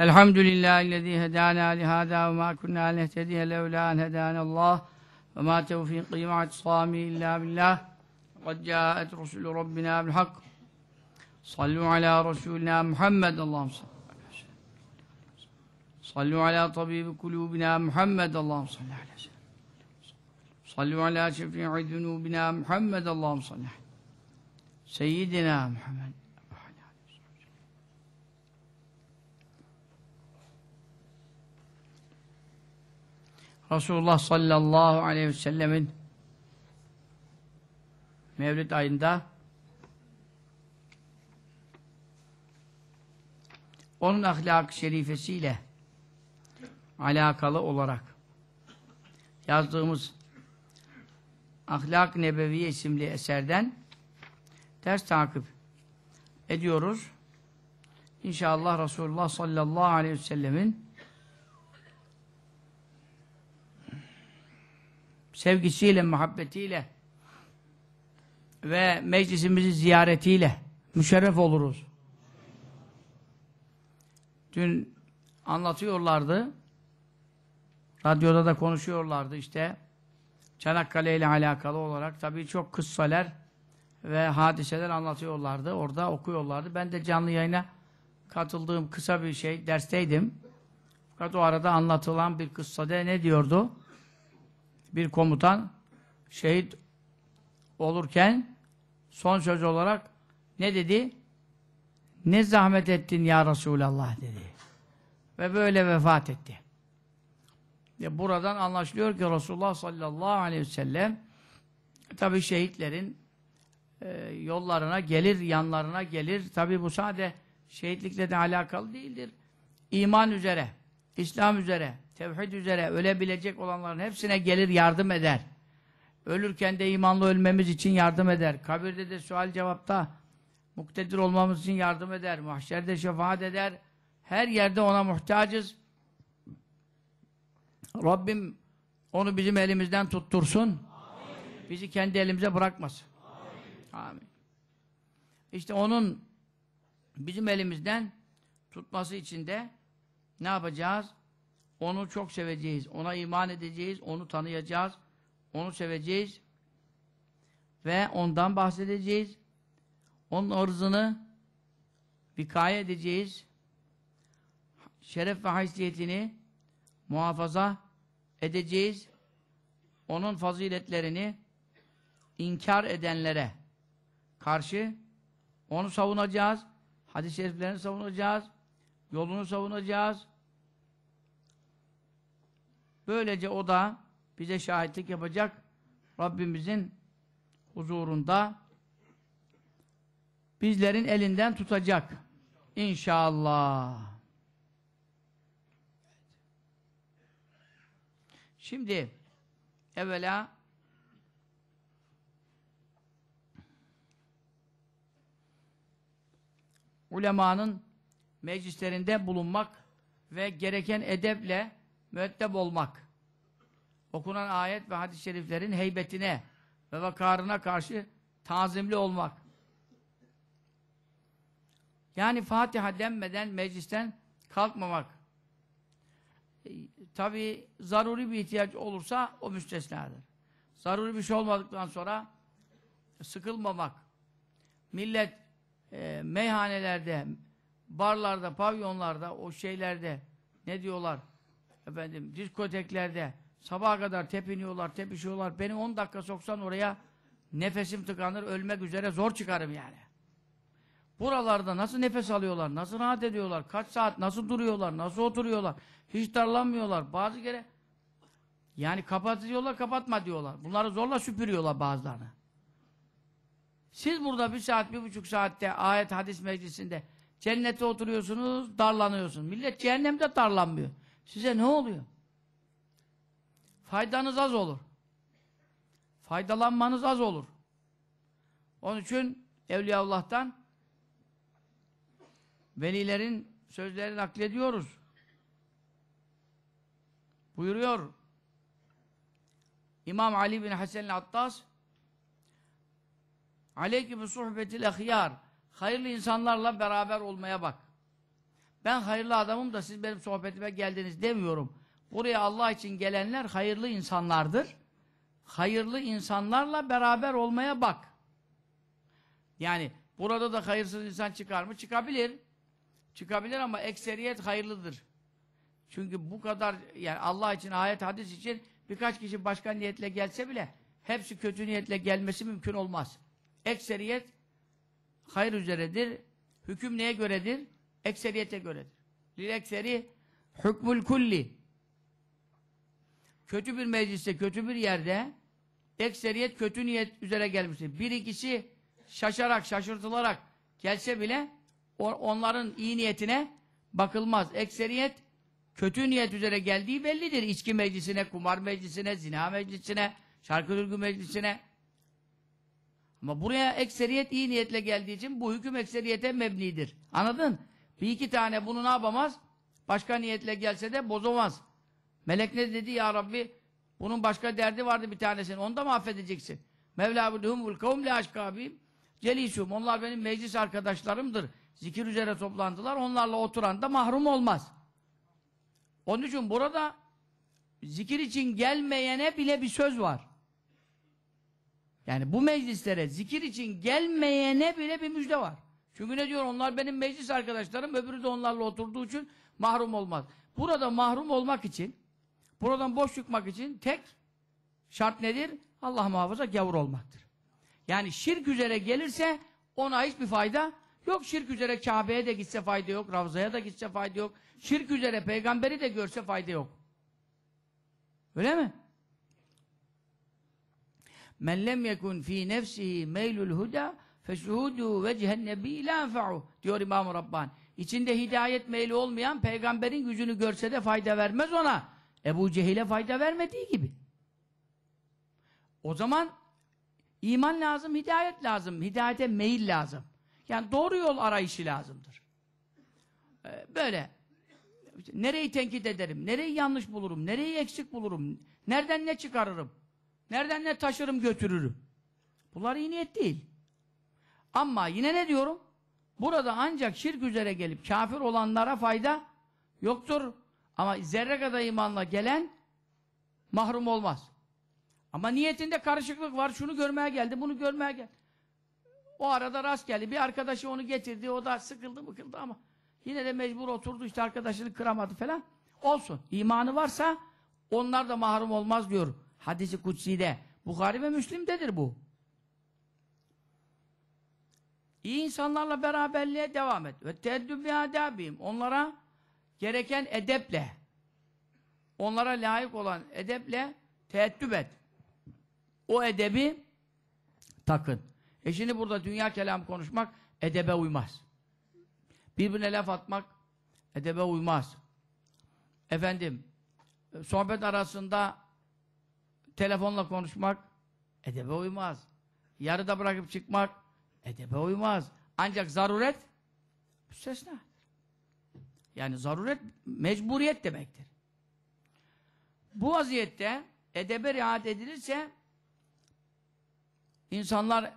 الحمد لله الذي هدانا لهذا وما كنا لنهتدي لولا أن هدانا الله وما توفيقي مع اعتصامي إلا بالله قد جاءت رسل ربنا بالحق صلوا على رسولنا محمد اللهم صل صلوا على طبيب قلوبنا محمد اللهم صل على صلوا على شفيع ذنوبنا محمد اللهم صل على سيدنا محمد Resulullah sallallahu aleyhi ve sellemin Mevlid ayında onun ahlak-ı şerifesiyle alakalı olarak yazdığımız Ahlak-ı Nebeviye isimli eserden ders takip ediyoruz. İnşallah Resulullah sallallahu aleyhi ve sellemin sevgisiyle, muhabbetiyle ve meclisimizi ziyaretiyle müşerref oluruz. Dün anlatıyorlardı. Radyoda da konuşuyorlardı işte. Çanakkale ile alakalı olarak tabii çok kıssaler ve hadiseler anlatıyorlardı. Orada okuyorlardı. Ben de canlı yayına katıldığım kısa bir şey dersteydim. Fakat o arada anlatılan bir kıssada ne diyordu? bir komutan şehit olurken son söz olarak ne dedi? Ne zahmet ettin ya Resulallah dedi. Ve böyle vefat etti. Ya buradan anlaşılıyor ki Resulullah sallallahu aleyhi ve sellem tabi şehitlerin e, yollarına gelir, yanlarına gelir. Tabi bu sade şehitlikle de alakalı değildir. İman üzere, İslam üzere, tevhid üzere ölebilecek olanların hepsine gelir yardım eder. Ölürken de imanlı ölmemiz için yardım eder. Kabirde de sual cevapta muktedir olmamız için yardım eder. Mahşerde şefaat eder. Her yerde ona muhtacız. Rabbim onu bizim elimizden tuttursun. Amin. Bizi kendi elimize bırakmasın. Amin. Amin. İşte onun bizim elimizden tutması için de ne yapacağız? Onu çok seveceğiz. Ona iman edeceğiz. Onu tanıyacağız. Onu seveceğiz. Ve ondan bahsedeceğiz. Onun arzını vikaye edeceğiz. Şeref ve haysiyetini muhafaza edeceğiz. Onun faziletlerini inkar edenlere karşı onu savunacağız. Hadis-i şeriflerini savunacağız. Yolunu savunacağız Böylece o da bize şahitlik yapacak Rabbimizin huzurunda bizlerin elinden tutacak. İnşallah. Şimdi evvela ulemanın meclislerinde bulunmak ve gereken edeple müetteb olmak. Okunan ayet ve hadis-i şeriflerin heybetine ve vakarına karşı tazimli olmak. Yani Fatiha denmeden meclisten kalkmamak. E, Tabi zaruri bir ihtiyaç olursa o müstesnadır. Zaruri bir şey olmadıktan sonra sıkılmamak. Millet e, meyhanelerde, barlarda, pavyonlarda, o şeylerde ne diyorlar? efendim diskoteklerde sabaha kadar tepiniyorlar, tepişiyorlar. Beni 10 dakika soksan oraya nefesim tıkanır, ölmek üzere zor çıkarım yani. Buralarda nasıl nefes alıyorlar, nasıl rahat ediyorlar, kaç saat nasıl duruyorlar, nasıl oturuyorlar, hiç darlanmıyorlar. Bazı kere yani kapat diyorlar, kapatma diyorlar. Bunları zorla süpürüyorlar bazılarını. Siz burada bir saat, bir buçuk saatte ayet hadis meclisinde cennete oturuyorsunuz, darlanıyorsunuz. Millet cehennemde darlanmıyor. Size ne oluyor? Faydanız az olur. Faydalanmanız az olur. Onun için Evliyaullah'tan velilerin sözlerini naklediyoruz. Buyuruyor İmam Ali bin Hasan Attas Aleyküm suhbetil ahyar Hayırlı insanlarla beraber olmaya bak. Ben hayırlı adamım da siz benim sohbetime geldiniz demiyorum. Buraya Allah için gelenler hayırlı insanlardır. Hayırlı insanlarla beraber olmaya bak. Yani burada da hayırsız insan çıkar mı? Çıkabilir. Çıkabilir ama ekseriyet hayırlıdır. Çünkü bu kadar yani Allah için ayet hadis için birkaç kişi başka niyetle gelse bile hepsi kötü niyetle gelmesi mümkün olmaz. Ekseriyet hayır üzeredir. Hüküm neye göredir? Ekseriyete göredir. Lil ekseri hükmül kulli. Kötü bir mecliste, kötü bir yerde ekseriyet kötü niyet üzere gelmiştir. Bir ikisi şaşarak, şaşırtılarak gelse bile onların iyi niyetine bakılmaz. Ekseriyet kötü niyet üzere geldiği bellidir. İçki meclisine, kumar meclisine, zina meclisine, şarkı türkü meclisine. Ama buraya ekseriyet iyi niyetle geldiği için bu hüküm ekseriyete mebnidir. Anladın? Bir iki tane bunu ne yapamaz? Başka niyetle gelse de bozamaz. Melek ne dedi ya Rabbi? Bunun başka derdi vardı bir tanesini. Onu da mı affedeceksin? Mevla buduhumul kavm le aşkabim celisum. Onlar benim meclis arkadaşlarımdır. Zikir üzere toplandılar. Onlarla oturan da mahrum olmaz. Onun için burada zikir için gelmeyene bile bir söz var. Yani bu meclislere zikir için gelmeyene bile bir müjde var. Çünkü ne diyor? Onlar benim meclis arkadaşlarım, öbürü de onlarla oturduğu için mahrum olmaz. Burada mahrum olmak için, buradan boş çıkmak için tek şart nedir? Allah muhafaza gavur olmaktır. Yani şirk üzere gelirse ona hiçbir fayda yok. Şirk üzere Kabe'ye de gitse fayda yok, Ravza'ya da gitse fayda yok. Şirk üzere peygamberi de görse fayda yok. Öyle mi? Men lem yekun fi nefsihi meylul huda feşhudu ve cehennebi la fa'u diyor İmam Rabban. İçinde hidayet meyli olmayan peygamberin yüzünü görse de fayda vermez ona. Ebu Cehil'e fayda vermediği gibi. O zaman iman lazım, hidayet lazım. Hidayete meyil lazım. Yani doğru yol arayışı lazımdır. Ee, böyle. Nereyi tenkit ederim, nereyi yanlış bulurum, nereyi eksik bulurum, nereden ne çıkarırım, nereden ne taşırım götürürüm. Bunlar iyi niyet değil. Ama yine ne diyorum? Burada ancak şirk üzere gelip kafir olanlara fayda yoktur. Ama zerre kadar imanla gelen mahrum olmaz. Ama niyetinde karışıklık var. Şunu görmeye geldi, bunu görmeye geldi. O arada rast geldi. Bir arkadaşı onu getirdi. O da sıkıldı mıkıldı ama yine de mecbur oturdu. işte arkadaşını kıramadı falan. Olsun. İmanı varsa onlar da mahrum olmaz diyor. Hadisi kutsi'de. Bukhari ve Müslim'dedir bu. İyi insanlarla beraberliğe devam et. Ve teeddüb adabim. Onlara gereken edeple, onlara layık olan edeple teeddüb et. O edebi takın. E şimdi burada dünya kelam konuşmak edebe uymaz. Birbirine laf atmak edebe uymaz. Efendim, sohbet arasında telefonla konuşmak edebe uymaz. Yarıda bırakıp çıkmak edebe uymaz. Ancak zaruret müstesna. Yani zaruret mecburiyet demektir. Bu vaziyette edebe riayet edilirse insanlar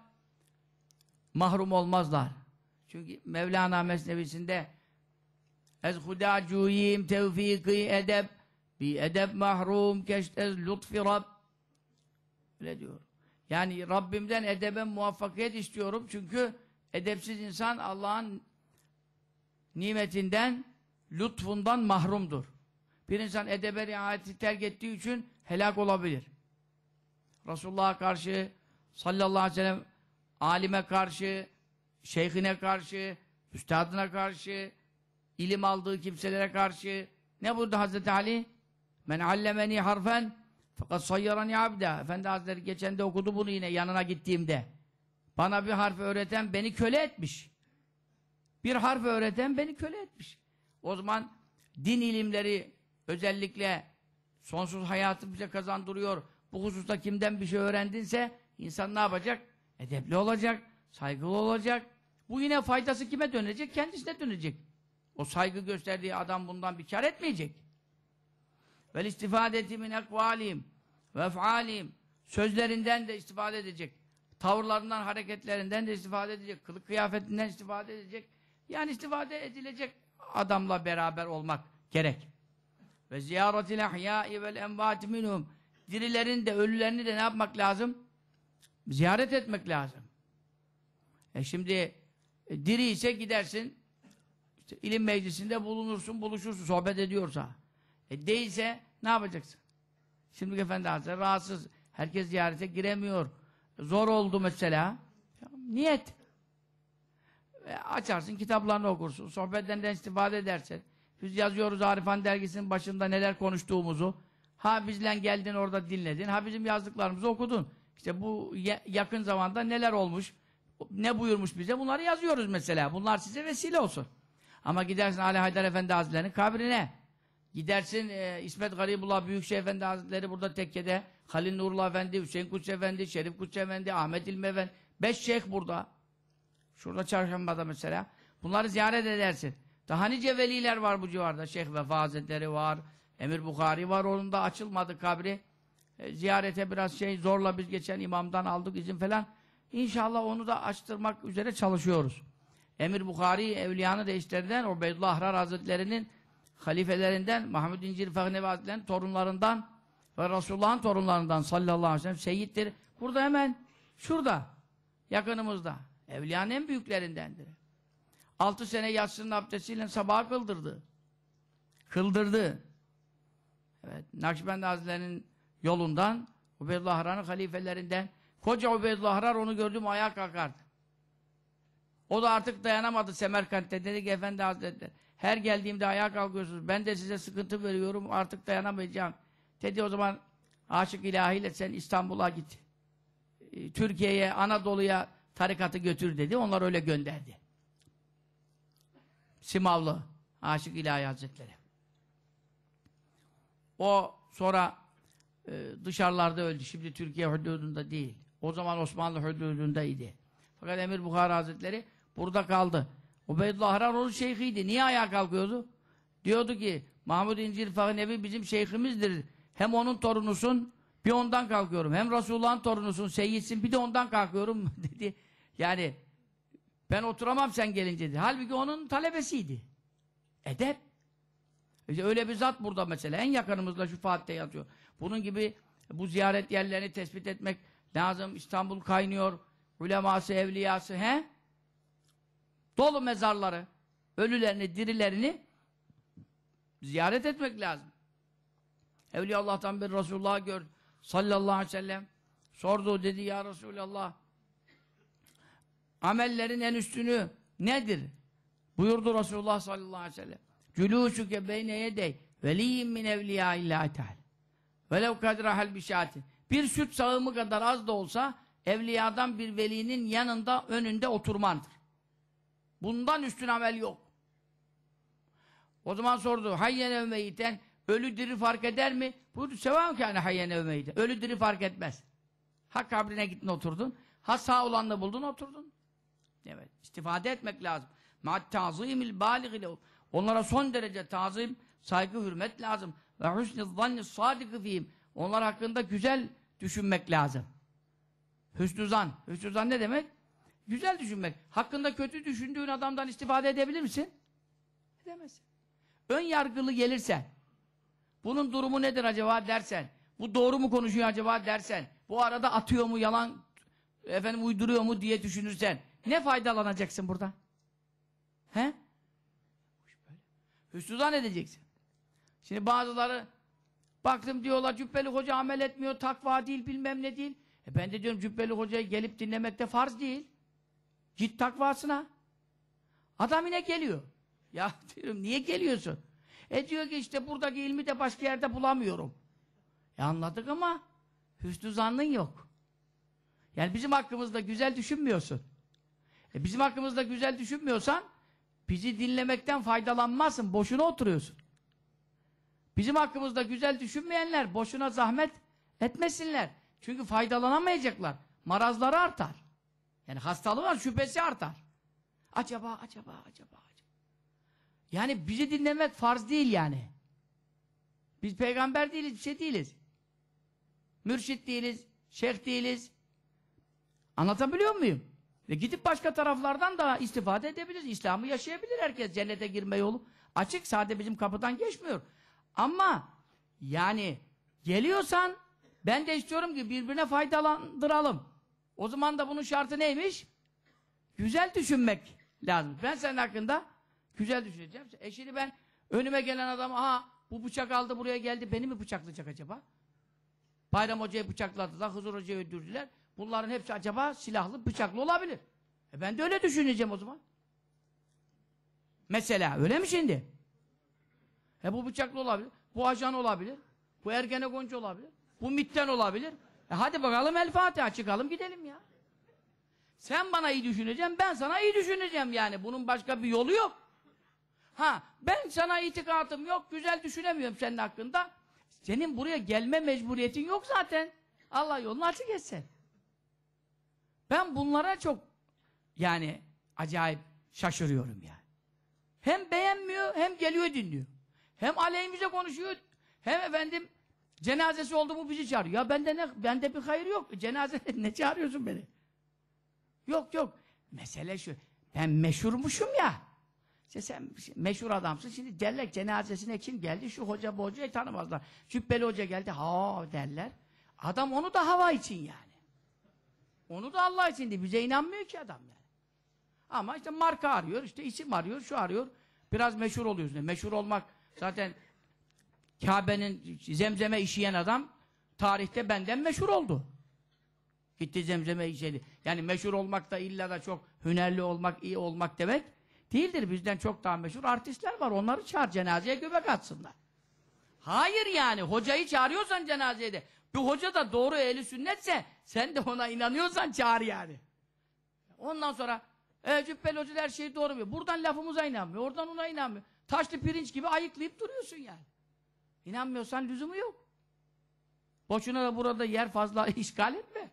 mahrum olmazlar. Çünkü Mevlana Mesnevisinde Ez huda cuyim tevfiki edeb bi edeb mahrum keştez lütfi rab öyle diyor. Yani Rabbimden edebe muvaffakiyet istiyorum çünkü edepsiz insan Allah'ın nimetinden, lütfundan mahrumdur. Bir insan edebe riayeti terk ettiği için helak olabilir. Resulullah'a karşı, sallallahu aleyhi ve sellem, alime karşı, şeyhine karşı, üstadına karşı, ilim aldığı kimselere karşı, ne buyurdu Hazreti Ali? Men allemeni harfen fakat sayyarani abda. Efendi Hazretleri geçen de okudu bunu yine yanına gittiğimde. Bana bir harf öğreten beni köle etmiş. Bir harf öğreten beni köle etmiş. O zaman din ilimleri özellikle sonsuz hayatı bize kazandırıyor. Bu hususta kimden bir şey öğrendinse insan ne yapacak? Edepli olacak, saygılı olacak. Bu yine faydası kime dönecek? Kendisine dönecek. O saygı gösterdiği adam bundan bir kar etmeyecek. Ve istifadeti min ekvalim ve ef'alim. Sözlerinden de istifade edecek. Tavırlarından, hareketlerinden de istifade edecek. Kılık kıyafetinden istifade edecek. Yani istifade edilecek adamla beraber olmak gerek. Ve ziyaretil ahyâi vel envâti minhum. Dirilerin de ölülerini de ne yapmak lazım? Ziyaret etmek lazım. E şimdi e, diri ise gidersin işte ilim meclisinde bulunursun, buluşursun sohbet ediyorsa. E değilse ne yapacaksın? Şimdi Efendi Hazretleri rahatsız. Herkes ziyarete giremiyor. Zor oldu mesela. Niyet. E, açarsın, kitaplarını okursun. Sohbetlerinden istifade edersin. Biz yazıyoruz Arifan dergisinin başında neler konuştuğumuzu. Ha bizle geldin orada dinledin. Ha bizim yazdıklarımızı okudun. İşte bu yakın zamanda neler olmuş, ne buyurmuş bize bunları yazıyoruz mesela. Bunlar size vesile olsun. Ama gidersin Ali Haydar Efendi Hazretleri'nin kabrine. Gidersin e, İsmet Garibullah Büyükşehir Efendi Hazretleri burada tekkede. Halil Nurullah Efendi, Hüseyin Kutsi Efendi, Şerif Kutsi Efendi, Ahmet İlmi Efendi. Beş şeyh burada. Şurada çarşambada mesela. Bunları ziyaret edersin. Daha nice veliler var bu civarda. Şeyh Vefa Hazretleri var. Emir Bukhari var. Onun da açılmadı kabri. E, ziyarete biraz şey zorla biz geçen imamdan aldık izin falan. İnşallah onu da açtırmak üzere çalışıyoruz. Emir Bukhari Evliyanı Reislerden Ubeydullah Ahrar Hazretleri'nin halifelerinden, Mahmud İncil Fahnevi Hazretleri'nin torunlarından ve Resulullah'ın torunlarından sallallahu aleyhi ve sellem seyittir. Burada hemen şurada, yakınımızda. Evliyanın en büyüklerindendir. Altı sene yatsının abdestiyle sabaha kıldırdı. Kıldırdı. Evet, Nakşibendi Hazretleri'nin yolundan, Ubeydullah Hara'nın halifelerinden, koca Ubeydullah Harar onu gördüm ayak kalkardı. O da artık dayanamadı Semerkant'te. Dedi ki Efendi Hazretleri, her geldiğimde ayağa kalkıyorsunuz. Ben de size sıkıntı veriyorum. Artık dayanamayacağım. Dedi o zaman Aşık İlahi'yle sen İstanbul'a git. Ee, Türkiye'ye, Anadolu'ya tarikatı götür dedi. Onlar öyle gönderdi. Simavlı Aşık İlahi Hazretleri. O sonra e, dışarılarda öldü. Şimdi Türkiye hududunda değil. O zaman Osmanlı hududundaydı. Fakat Emir Bukhara Hazretleri burada kaldı. Ubeydullah Hararoğlu şeyhiydi. Niye ayağa kalkıyordu? Diyordu ki Mahmud İncil Fahinevi bizim şeyhimizdir. Hem onun torunusun bir ondan kalkıyorum. Hem Resulullah'ın torunusun, seyitsin bir de ondan kalkıyorum dedi. Yani ben oturamam sen gelince dedi. Halbuki onun talebesiydi. Edep. İşte öyle bir zat burada mesela. En yakınımızda şu Fatih'te yatıyor. Bunun gibi bu ziyaret yerlerini tespit etmek lazım. İstanbul kaynıyor. Uleması, evliyası. He? Dolu mezarları. Ölülerini, dirilerini ziyaret etmek lazım. Evliyaullah'tan bir Resulullah'ı gör, Sallallahu aleyhi ve sellem. Sordu dedi ya Resulallah. Amellerin en üstünü nedir? Buyurdu Resulullah sallallahu aleyhi ve sellem. Cülûsüke beyne yedey veliyyim min evliya illa teâlâ. Velev kadrahel bişâtin. Bir süt sağımı kadar az da olsa evliyadan bir velinin yanında önünde oturmandır. Bundan üstün amel yok. O zaman sordu. Hayyen evmeyiten ölü diri fark eder mi? Buyurdu. Sevam kâne hayyen evmeyiten. Ölü diri fark etmez. Ha kabrine gittin oturdun. Ha sağ olanla buldun oturdun. Evet. İstifade etmek lazım. Ma'at tazimil baligile. Onlara son derece tazim, saygı, hürmet lazım. Ve husni zanni sadikı fihim. Onlar hakkında güzel düşünmek lazım. Hüsnü zan. Hüsnü zan ne demek? Güzel düşünmek. Hakkında kötü düşündüğün adamdan istifade edebilir misin? Edemezsin. Ön yargılı gelirsen, bunun durumu nedir acaba dersen, bu doğru mu konuşuyor acaba dersen, bu arada atıyor mu yalan, efendim uyduruyor mu diye düşünürsen, ne faydalanacaksın burada? He? Hüsnüzan edeceksin. Şimdi bazıları baktım diyorlar cübbeli hoca amel etmiyor, takva değil, bilmem ne değil. E ben de diyorum cübbeli hocayı gelip dinlemek de farz değil. Git takvasına. Adam yine geliyor. Ya diyorum niye geliyorsun? E diyor ki işte buradaki ilmi de başka yerde bulamıyorum. E anladık ama hüsnü zannın yok. Yani bizim hakkımızda güzel düşünmüyorsun. E bizim hakkımızda güzel düşünmüyorsan bizi dinlemekten faydalanmazsın. Boşuna oturuyorsun. Bizim hakkımızda güzel düşünmeyenler boşuna zahmet etmesinler. Çünkü faydalanamayacaklar. Marazları artar. Yani hastalığı var şüphesi artar. Acaba, acaba, acaba, acaba. Yani bizi dinlemek farz değil yani. Biz peygamber değiliz, bir şey değiliz. Mürşit değiliz, şeyh değiliz. Anlatabiliyor muyum? Ve gidip başka taraflardan da istifade edebiliriz. İslam'ı yaşayabilir herkes. Cennete girme yolu açık. Sade bizim kapıdan geçmiyor. Ama yani geliyorsan ben de istiyorum ki birbirine faydalandıralım. O zaman da bunun şartı neymiş? Güzel düşünmek lazım. Ben senin hakkında güzel düşüneceğim. E şimdi ben önüme gelen adam aha bu bıçak aldı buraya geldi beni mi bıçaklayacak acaba? Bayram Hoca'yı bıçakladılar, Hızır Hoca'yı öldürdüler. Bunların hepsi acaba silahlı, bıçaklı olabilir. E ben de öyle düşüneceğim o zaman. Mesela öyle mi şimdi? E bu bıçaklı olabilir, bu ajan olabilir, bu Ergenekoncu olabilir, bu MIT'ten olabilir. E hadi bakalım El Fatiha çıkalım gidelim ya. Sen bana iyi düşüneceksin, ben sana iyi düşüneceğim yani. Bunun başka bir yolu yok. Ha, ben sana itikatım yok, güzel düşünemiyorum senin hakkında. Senin buraya gelme mecburiyetin yok zaten. Allah yolunu açık etsin. Ben bunlara çok yani acayip şaşırıyorum yani. Hem beğenmiyor, hem geliyor dinliyor. Hem aleyhimize konuşuyor, hem efendim Cenazesi oldu mu bizi çağırıyor. Ya bende ne bende bir hayır yok. Cenaze ne çağırıyorsun beni? Yok yok. Mesele şu. Ben meşhurmuşum ya. İşte sen meşhur adamsın. Şimdi derler cenazesine kim geldi? Şu hoca bu hocayı tanımazlar. Cübbeli hoca geldi. Ha derler. Adam onu da hava için yani. Onu da Allah için diye. Bize inanmıyor ki adam yani. Ama işte marka arıyor, işte isim arıyor, şu arıyor. Biraz meşhur oluyoruz. Meşhur olmak zaten Kabe'nin zemzeme işiyen adam tarihte benden meşhur oldu. Gitti zemzeme işedi. Yani meşhur olmak da illa da çok hünerli olmak, iyi olmak demek değildir. Bizden çok daha meşhur artistler var. Onları çağır cenazeye göbek atsınlar. Hayır yani hocayı çağırıyorsan cenazede. de. Bu hoca da doğru eli sünnetse sen de ona inanıyorsan çağır yani. Ondan sonra e, cübbeli hocalar her şeyi doğru mu? Buradan lafımıza inanmıyor. Oradan ona inanmıyor. Taşlı pirinç gibi ayıklayıp duruyorsun yani. İnanmıyorsan lüzumu yok. Boşuna da burada yer fazla işgal etme.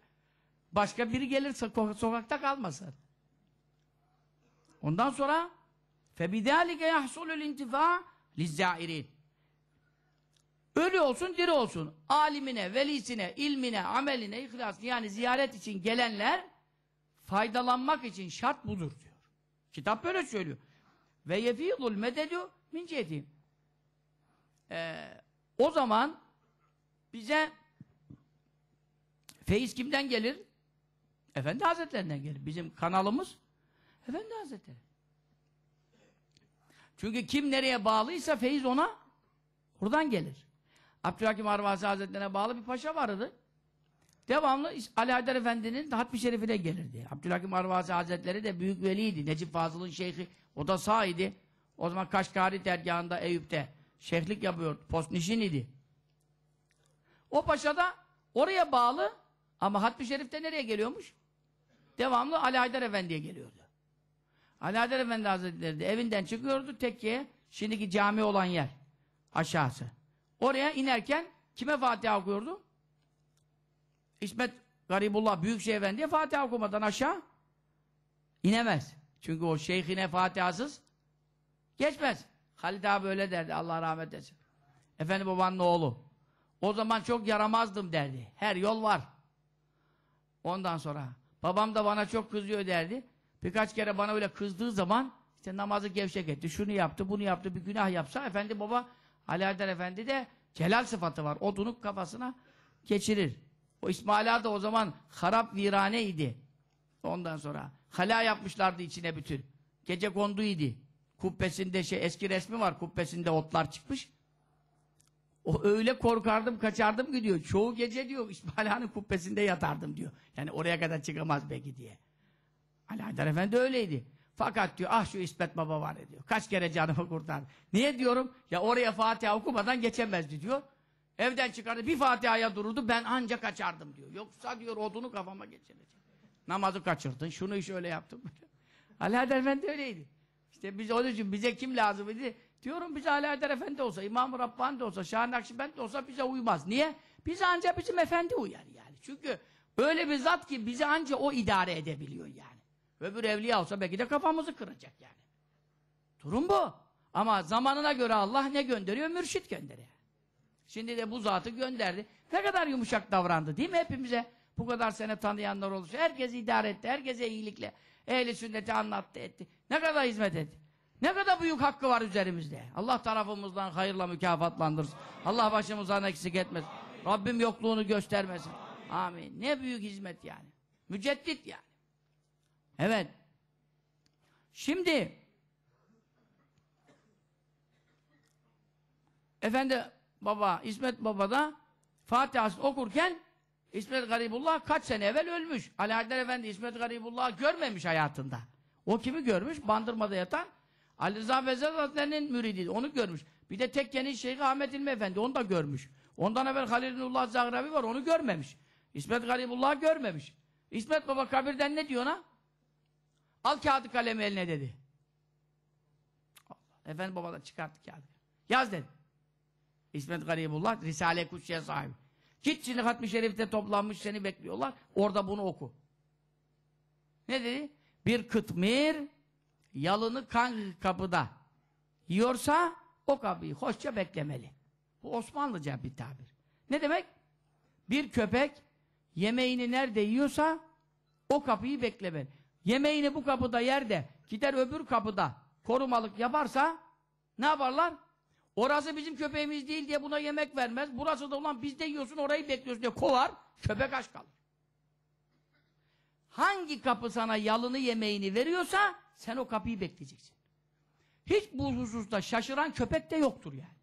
Başka biri gelirse sokakta kalmasın. Ondan sonra فَبِذَٰلِكَ يَحْصُلُ الْاِنْتِفَاءِ لِزَّائِرِينَ Ölü olsun, diri olsun. Alimine, velisine, ilmine, ameline, ihlas, yani ziyaret için gelenler faydalanmak için şart budur diyor. Kitap böyle söylüyor. Ve yefidul mededu min cedim. Ee, o zaman bize feyiz kimden gelir? Efendi Hazretlerinden gelir. Bizim kanalımız Efendi Hazretleri. Çünkü kim nereye bağlıysa feyiz ona buradan gelir. Abdülhakim Arvazi Hazretlerine bağlı bir paşa vardı. Devamlı Ali Haydar Efendi'nin hatmi şerifine gelirdi. Abdülhakim Arvazi Hazretleri de büyük veliydi. Necip Fazıl'ın şeyhi. O da sağ idi. O zaman Kaşgari dergahında Eyüp'te Şeyhlik yapıyordu. Postnişin idi. O paşa da oraya bağlı ama Hatmi Şerif'te nereye geliyormuş? Devamlı Ali Haydar Efendi'ye geliyordu. Ali Haydar Efendi Hazretleri de evinden çıkıyordu tekkeye, şimdiki cami olan yer aşağısı. Oraya inerken kime Fatiha okuyordu? İsmet Garibullah Büyükşehir Efendi'ye Fatiha okumadan aşağı inemez. Çünkü o şeyhine Fatiha'sız geçmez. Halid abi öyle derdi Allah rahmet etsin. Efendi babanın oğlu. O zaman çok yaramazdım derdi. Her yol var. Ondan sonra babam da bana çok kızıyor derdi. Birkaç kere bana öyle kızdığı zaman işte namazı gevşek etti, şunu yaptı, bunu yaptı, bir günah yapsa efendi baba Halil Haydar Efendi de celal sıfatı var. Odunu kafasına geçirir. O İsmaila da o zaman harap virane idi. Ondan sonra hala yapmışlardı içine bütün. Gece kondu idi kubbesinde şey eski resmi var kubbesinde otlar çıkmış. O öyle korkardım kaçardım ki diyor. Çoğu gece diyor İsmail Han'ın kubbesinde yatardım diyor. Yani oraya kadar çıkamaz belki diye. Ali Haydar Efendi öyleydi. Fakat diyor ah şu İsmet Baba var diyor. Kaç kere canımı kurtardı. Niye diyorum? Ya oraya Fatiha okumadan geçemezdi diyor. Evden çıkardı bir Fatiha'ya dururdu ben ancak kaçardım diyor. Yoksa diyor odunu kafama geçirecek. Namazı kaçırdın şunu şöyle yaptım. Ali Haydar Efendi öyleydi. İşte biz onun için bize kim lazım idi? Diyorum bize Ali Aydar Efendi olsa, İmam-ı Rabbani de olsa, Şahin Akşibend de olsa bize uymaz. Niye? Bize ancak bizim efendi uyar yani. Çünkü öyle bir zat ki bizi ancak o idare edebiliyor yani. Öbür evliya olsa belki de kafamızı kıracak yani. Durum bu. Ama zamanına göre Allah ne gönderiyor? Mürşit gönderiyor. Şimdi de bu zatı gönderdi. Ne kadar yumuşak davrandı değil mi hepimize? Bu kadar sene tanıyanlar olmuş. Herkes idare etti, herkese iyilikle. Ehli sünneti anlattı, etti. Ne kadar hizmet etti. Ne kadar büyük hakkı var üzerimizde. Allah tarafımızdan hayırla mükafatlandırır. Allah başımızdan eksik etmesin. Rabbim yokluğunu göstermesin. Amin. Ne büyük hizmet yani. Müceddit yani. Evet. Şimdi Efendi baba, İsmet baba da Fatiha'sını okurken İsmet Garibullah kaç sene evvel ölmüş. Ali Haydar Efendi İsmet Garibullah görmemiş hayatında. O kimi görmüş? Bandırmada yatan Ali Rıza Vezir Hazretleri'nin müridi. Onu görmüş. Bir de tekkenin Şeyh Ahmet İlmi Efendi. Onu da görmüş. Ondan evvel Halilullah Zahravi var. Onu görmemiş. İsmet Garibullah görmemiş. İsmet Baba kabirden ne diyor ona? Al kağıdı kalemi eline dedi. Efendim Efendi babadan çıkarttı kağıdı. Yaz dedi. İsmet Garibullah Risale-i Kutsiye sahibi. Git şimdi Hatmi Şerif'te toplanmış seni bekliyorlar. Orada bunu oku. Ne dedi? bir kıtmir yalını kan kapıda yiyorsa o kapıyı hoşça beklemeli. Bu Osmanlıca bir tabir. Ne demek? Bir köpek yemeğini nerede yiyorsa o kapıyı beklemeli. Yemeğini bu kapıda yerde gider öbür kapıda korumalık yaparsa ne yaparlar? Orası bizim köpeğimiz değil diye buna yemek vermez. Burası da olan biz de yiyorsun orayı bekliyorsun diye kovar. Köpek aç kalır hangi kapı sana yalını yemeğini veriyorsa sen o kapıyı bekleyeceksin. Hiç bu hususta şaşıran köpek de yoktur yani.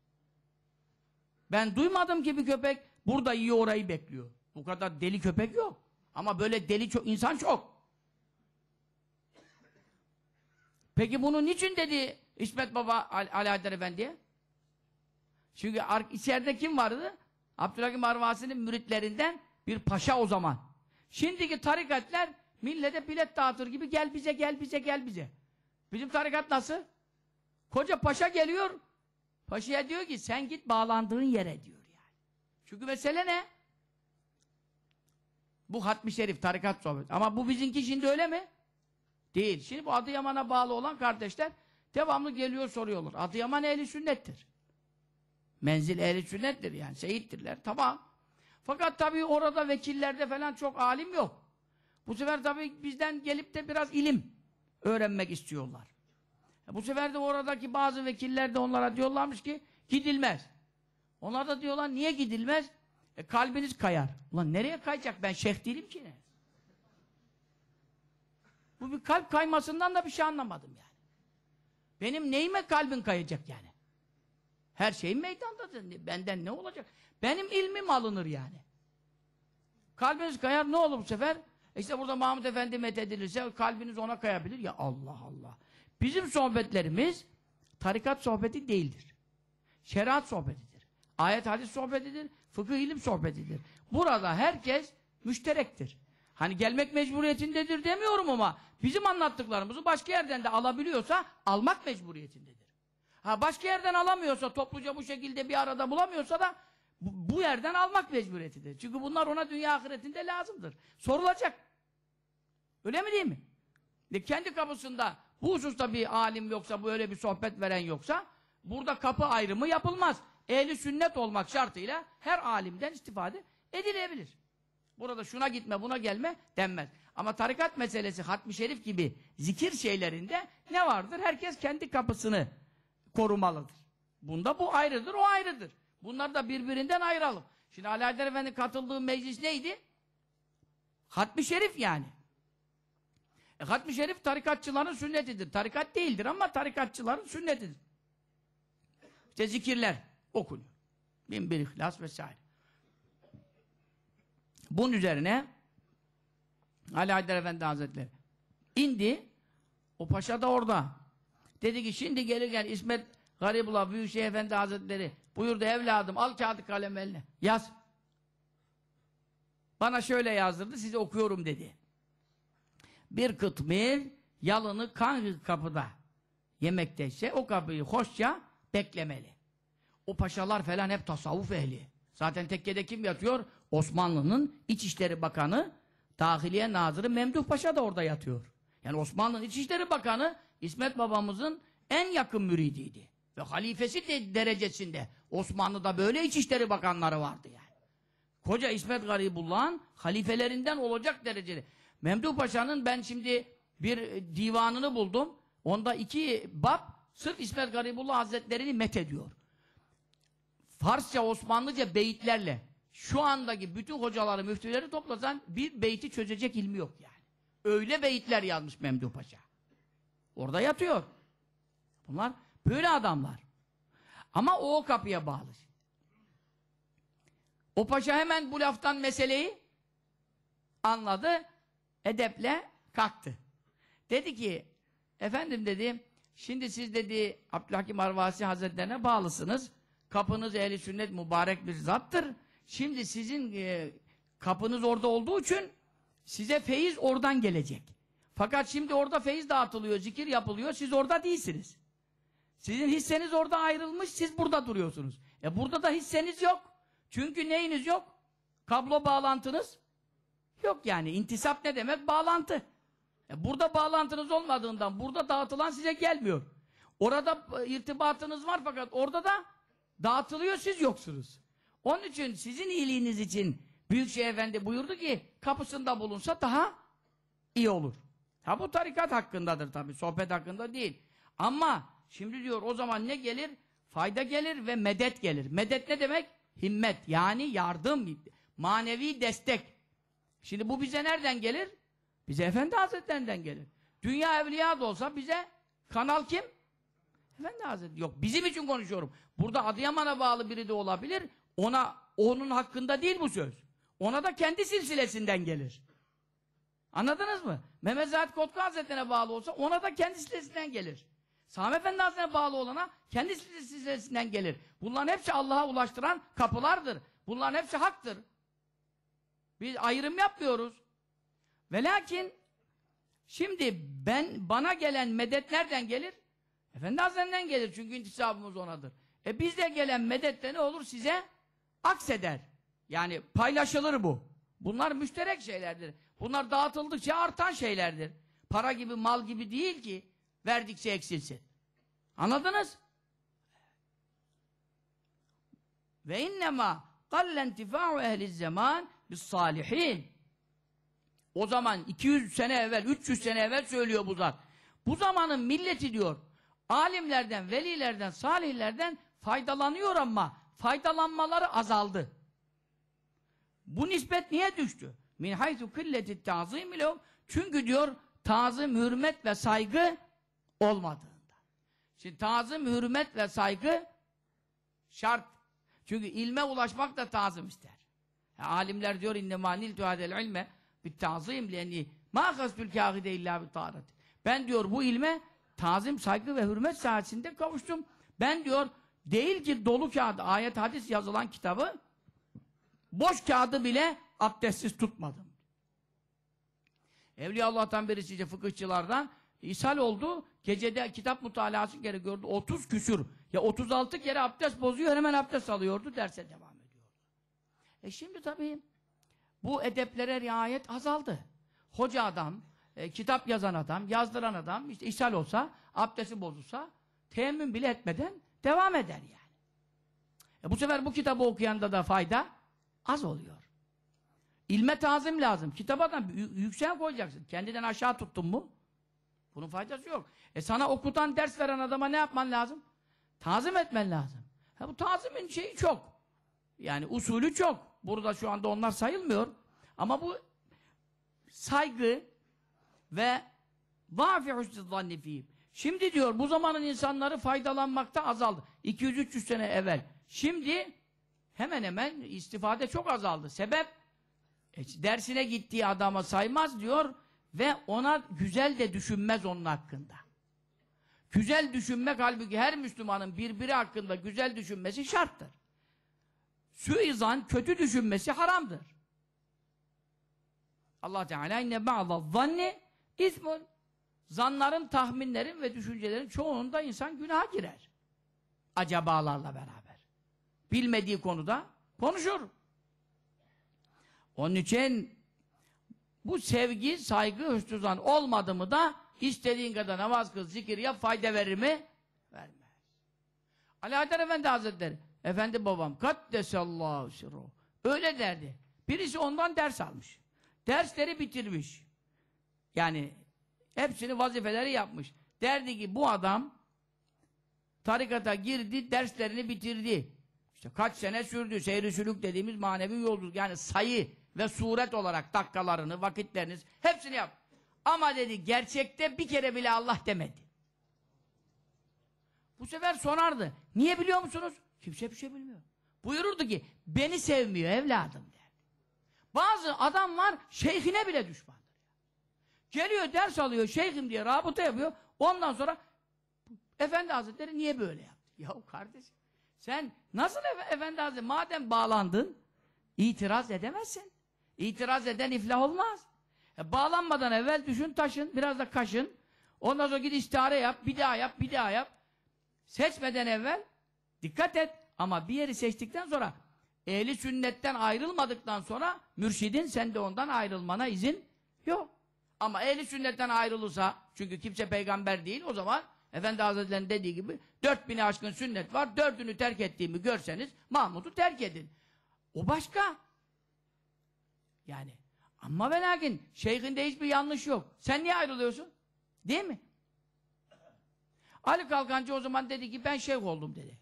Ben duymadım ki bir köpek burada iyi orayı bekliyor. Bu kadar deli köpek yok. Ama böyle deli çok, insan çok. Peki bunu niçin dedi İsmet Baba Ali Alaeddin Efendi'ye? Çünkü içeride kim vardı? Abdülhakim Arvasi'nin müritlerinden bir paşa o zaman. Şimdiki tarikatlar Millete bilet dağıtır gibi gel bize gel bize gel bize. Bizim tarikat nasıl? Koca paşa geliyor. Paşa'ya diyor ki sen git bağlandığın yere diyor yani. Çünkü mesele ne? Bu hatmi şerif tarikat sohbet. Ama bu bizimki şimdi öyle mi? Değil. Şimdi bu Adıyaman'a bağlı olan kardeşler devamlı geliyor soruyorlar. Adıyaman ehli sünnettir. Menzil ehli sünnettir yani. Seyittirler. Tamam. Fakat tabii orada vekillerde falan çok alim yok. Bu sefer tabii bizden gelip de biraz ilim öğrenmek istiyorlar. Bu sefer de oradaki bazı vekiller de onlara diyorlarmış ki gidilmez. Onlar da diyorlar niye gidilmez? E, kalbiniz kayar. Ulan nereye kayacak? Ben şeyh değilim ki ne? Bu bir kalp kaymasından da bir şey anlamadım yani. Benim neyime kalbin kayacak yani? Her şeyin meydandadır. Benden ne olacak? Benim ilmim alınır yani. Kalbiniz kayar ne olur bu sefer? E işte burada Mahmut Efendi methedilirse kalbiniz ona kayabilir. Ya Allah Allah. Bizim sohbetlerimiz tarikat sohbeti değildir. Şeriat sohbetidir. Ayet hadis sohbetidir. Fıkıh ilim sohbetidir. Burada herkes müşterektir. Hani gelmek mecburiyetindedir demiyorum ama bizim anlattıklarımızı başka yerden de alabiliyorsa almak mecburiyetindedir. Ha başka yerden alamıyorsa, topluca bu şekilde bir arada bulamıyorsa da bu, yerden almak mecburiyetidir. Çünkü bunlar ona dünya ahiretinde lazımdır. Sorulacak. Öyle mi değil mi? E kendi kapısında bu hususta bir alim yoksa, bu öyle bir sohbet veren yoksa burada kapı ayrımı yapılmaz. Ehli sünnet olmak şartıyla her alimden istifade edilebilir. Burada şuna gitme, buna gelme denmez. Ama tarikat meselesi, hatmi şerif gibi zikir şeylerinde ne vardır? Herkes kendi kapısını korumalıdır. Bunda bu ayrıdır, o ayrıdır. Bunları da birbirinden ayıralım. Şimdi Alaeddin Efendi katıldığı meclis neydi? Hatmi Şerif yani. E, Hatmi Şerif tarikatçıların sünnetidir. Tarikat değildir ama tarikatçıların sünnetidir. İşte zikirler okunuyor. Bin bir ihlas vesaire. Bunun üzerine Ali Haydar Efendi Hazretleri indi. O paşa da orada. Dedi ki şimdi gelir gel İsmet Garibullah Büyükşehir Efendi Hazretleri Buyurdu evladım al kağıdı kalem eline. Yaz. Bana şöyle yazdırdı size okuyorum dedi. Bir kıtmir yalını kan kapıda yemekteyse o kapıyı hoşça beklemeli. O paşalar falan hep tasavvuf ehli. Zaten tekkede kim yatıyor? Osmanlı'nın İçişleri Bakanı, Dahiliye Nazırı Memduh Paşa da orada yatıyor. Yani Osmanlı'nın İçişleri Bakanı İsmet babamızın en yakın müridiydi. Ve halifesi de derecesinde. Osmanlı'da böyle İçişleri Bakanları vardı yani. Koca İsmet Garibullah'ın halifelerinden olacak dereceli. Memduh Paşa'nın ben şimdi bir divanını buldum. Onda iki bab sırf İsmet Garibullah Hazretleri'ni met ediyor. Farsça, Osmanlıca beyitlerle şu andaki bütün hocaları, müftüleri toplasan bir beyti çözecek ilmi yok yani. Öyle beyitler yazmış Memduh Paşa. Orada yatıyor. Bunlar Böyle adamlar. Ama o, o kapıya bağlı. O paşa hemen bu laftan meseleyi anladı. Edeple kalktı. Dedi ki efendim dedi şimdi siz dedi Abdülhakim Arvasi Hazretlerine bağlısınız. Kapınız ehli sünnet mübarek bir zattır. Şimdi sizin e, kapınız orada olduğu için size feyiz oradan gelecek. Fakat şimdi orada feyiz dağıtılıyor, zikir yapılıyor. Siz orada değilsiniz. Sizin hisseniz orada ayrılmış, siz burada duruyorsunuz. E burada da hisseniz yok. Çünkü neyiniz yok? Kablo bağlantınız yok yani. İntisap ne demek? Bağlantı. E burada bağlantınız olmadığından burada dağıtılan size gelmiyor. Orada irtibatınız var fakat orada da dağıtılıyor siz yoksunuz. Onun için sizin iyiliğiniz için Büyükşehir Efendi buyurdu ki kapısında bulunsa daha iyi olur. Ha bu tarikat hakkındadır tabi sohbet hakkında değil. Ama Şimdi diyor o zaman ne gelir? Fayda gelir ve medet gelir. Medet ne demek? Himmet. Yani yardım. Manevi destek. Şimdi bu bize nereden gelir? Bize Efendi Hazretlerinden gelir. Dünya evliya da olsa bize kanal kim? Efendi Hazretleri. Yok bizim için konuşuyorum. Burada Adıyaman'a bağlı biri de olabilir. Ona onun hakkında değil bu söz. Ona da kendi silsilesinden gelir. Anladınız mı? Mehmet Zahid Kotku Hazretleri'ne bağlı olsa ona da kendi silsilesinden gelir. Sami Efendi Hazretleri'ne bağlı olana kendisi sizlerinden gelir. Bunların hepsi Allah'a ulaştıran kapılardır. Bunların hepsi haktır. Biz ayrım yapmıyoruz. Ve lakin şimdi ben bana gelen medet nereden gelir? Efendi Hazretlerinden gelir çünkü intisabımız onadır. E bizde gelen medette ne olur size? Akseder. Yani paylaşılır bu. Bunlar müşterek şeylerdir. Bunlar dağıtıldıkça artan şeylerdir. Para gibi, mal gibi değil ki. Verdikçe eksilsin. Anladınız? Ve innema kallentifa'u ehli zaman bis salihin. O zaman 200 sene evvel, 300 sene evvel söylüyor bu zat. Bu zamanın milleti diyor, alimlerden, velilerden, salihlerden faydalanıyor ama faydalanmaları azaldı. Bu nispet niye düştü? Min haythu kılleti tazim ile Çünkü diyor, tazim, hürmet ve saygı olmadığında. Şimdi tazım, hürmet ve saygı şart. Çünkü ilme ulaşmak da tazım ister. Yani alimler diyor innemâ niltü hadel ilme bir tazim yani. ma hasbül kâhide illâ bir târet. Ben diyor bu ilme tazim, saygı ve hürmet sayesinde kavuştum. Ben diyor değil ki dolu kağıt, ayet hadis yazılan kitabı boş kağıdı bile abdestsiz tutmadım. Evliya Allah'tan birisi fıkıhçılardan ishal oldu. Gecede kitap mutalası kere gördü. 30 küsür. Ya 36 kere abdest bozuyor hemen abdest alıyordu. Derse devam ediyordu. E şimdi tabii bu edeplere riayet azaldı. Hoca adam, e, kitap yazan adam, yazdıran adam işte ishal olsa, abdesti bozulsa teyemmüm bile etmeden devam eder yani. E bu sefer bu kitabı okuyanda da fayda az oluyor. İlme tazim lazım. Kitaba da yükseğe koyacaksın. Kendiden aşağı tuttun mu? Bunun faydası yok. E sana okutan, ders veren adama ne yapman lazım? Tazim etmen lazım. Ha bu tazimin şeyi çok. Yani usulü çok. Burada şu anda onlar sayılmıyor. Ama bu saygı ve Şimdi diyor bu zamanın insanları faydalanmakta azaldı. 200-300 sene evvel. Şimdi hemen hemen istifade çok azaldı. Sebep e, dersine gittiği adama saymaz diyor ve ona güzel de düşünmez onun hakkında. Güzel düşünmek halbuki her Müslümanın birbiri hakkında güzel düşünmesi şarttır. Suizan, kötü düşünmesi haramdır. Allah Teala inne ba'da zanni ismul zanların, tahminlerin ve düşüncelerin çoğununda insan günaha girer. Acabalarla beraber. Bilmediği konuda konuşur. Onun için bu sevgi, saygı, hüsnüzan olmadı mı da istediğin kadar namaz kıl, zikir yap, fayda verir mi? Vermez. Alaaddin Efendi Hazretleri, Efendi babam, kaddesallahu sirruh. Öyle derdi. Birisi ondan ders almış. Dersleri bitirmiş. Yani hepsini vazifeleri yapmış. Derdi ki bu adam tarikata girdi, derslerini bitirdi. İşte kaç sene sürdü, seyri sülük dediğimiz manevi yoldur. Yani sayı, ve suret olarak dakikalarını, vakitleriniz hepsini yap. Ama dedi gerçekte bir kere bile Allah demedi. Bu sefer sonardı. Niye biliyor musunuz? Kimse bir şey bilmiyor. Buyururdu ki beni sevmiyor evladım derdi. Bazı adam var şeyhine bile düşmandır. Geliyor ders alıyor şeyhim diye rabıta yapıyor. Ondan sonra Efendi Hazretleri niye böyle yaptı? Ya kardeşim sen nasıl Efe Efendi Hazretleri madem bağlandın itiraz edemezsin. İtiraz eden iflah olmaz. E, bağlanmadan evvel düşün taşın, biraz da kaşın. Ondan sonra git istihare yap, bir daha yap, bir daha yap. Seçmeden evvel dikkat et. Ama bir yeri seçtikten sonra ehli sünnetten ayrılmadıktan sonra mürşidin sen de ondan ayrılmana izin yok. Ama ehli sünnetten ayrılırsa çünkü kimse peygamber değil o zaman Efendi Hazretleri'nin dediği gibi dört 4000'e aşkın sünnet var. Dördünü terk ettiğimi görseniz Mahmud'u terk edin. O başka. Yani ama ve lakin şeyhinde hiçbir yanlış yok. Sen niye ayrılıyorsun? Değil mi? Ali Kalkancı o zaman dedi ki ben şeyh oldum dedi.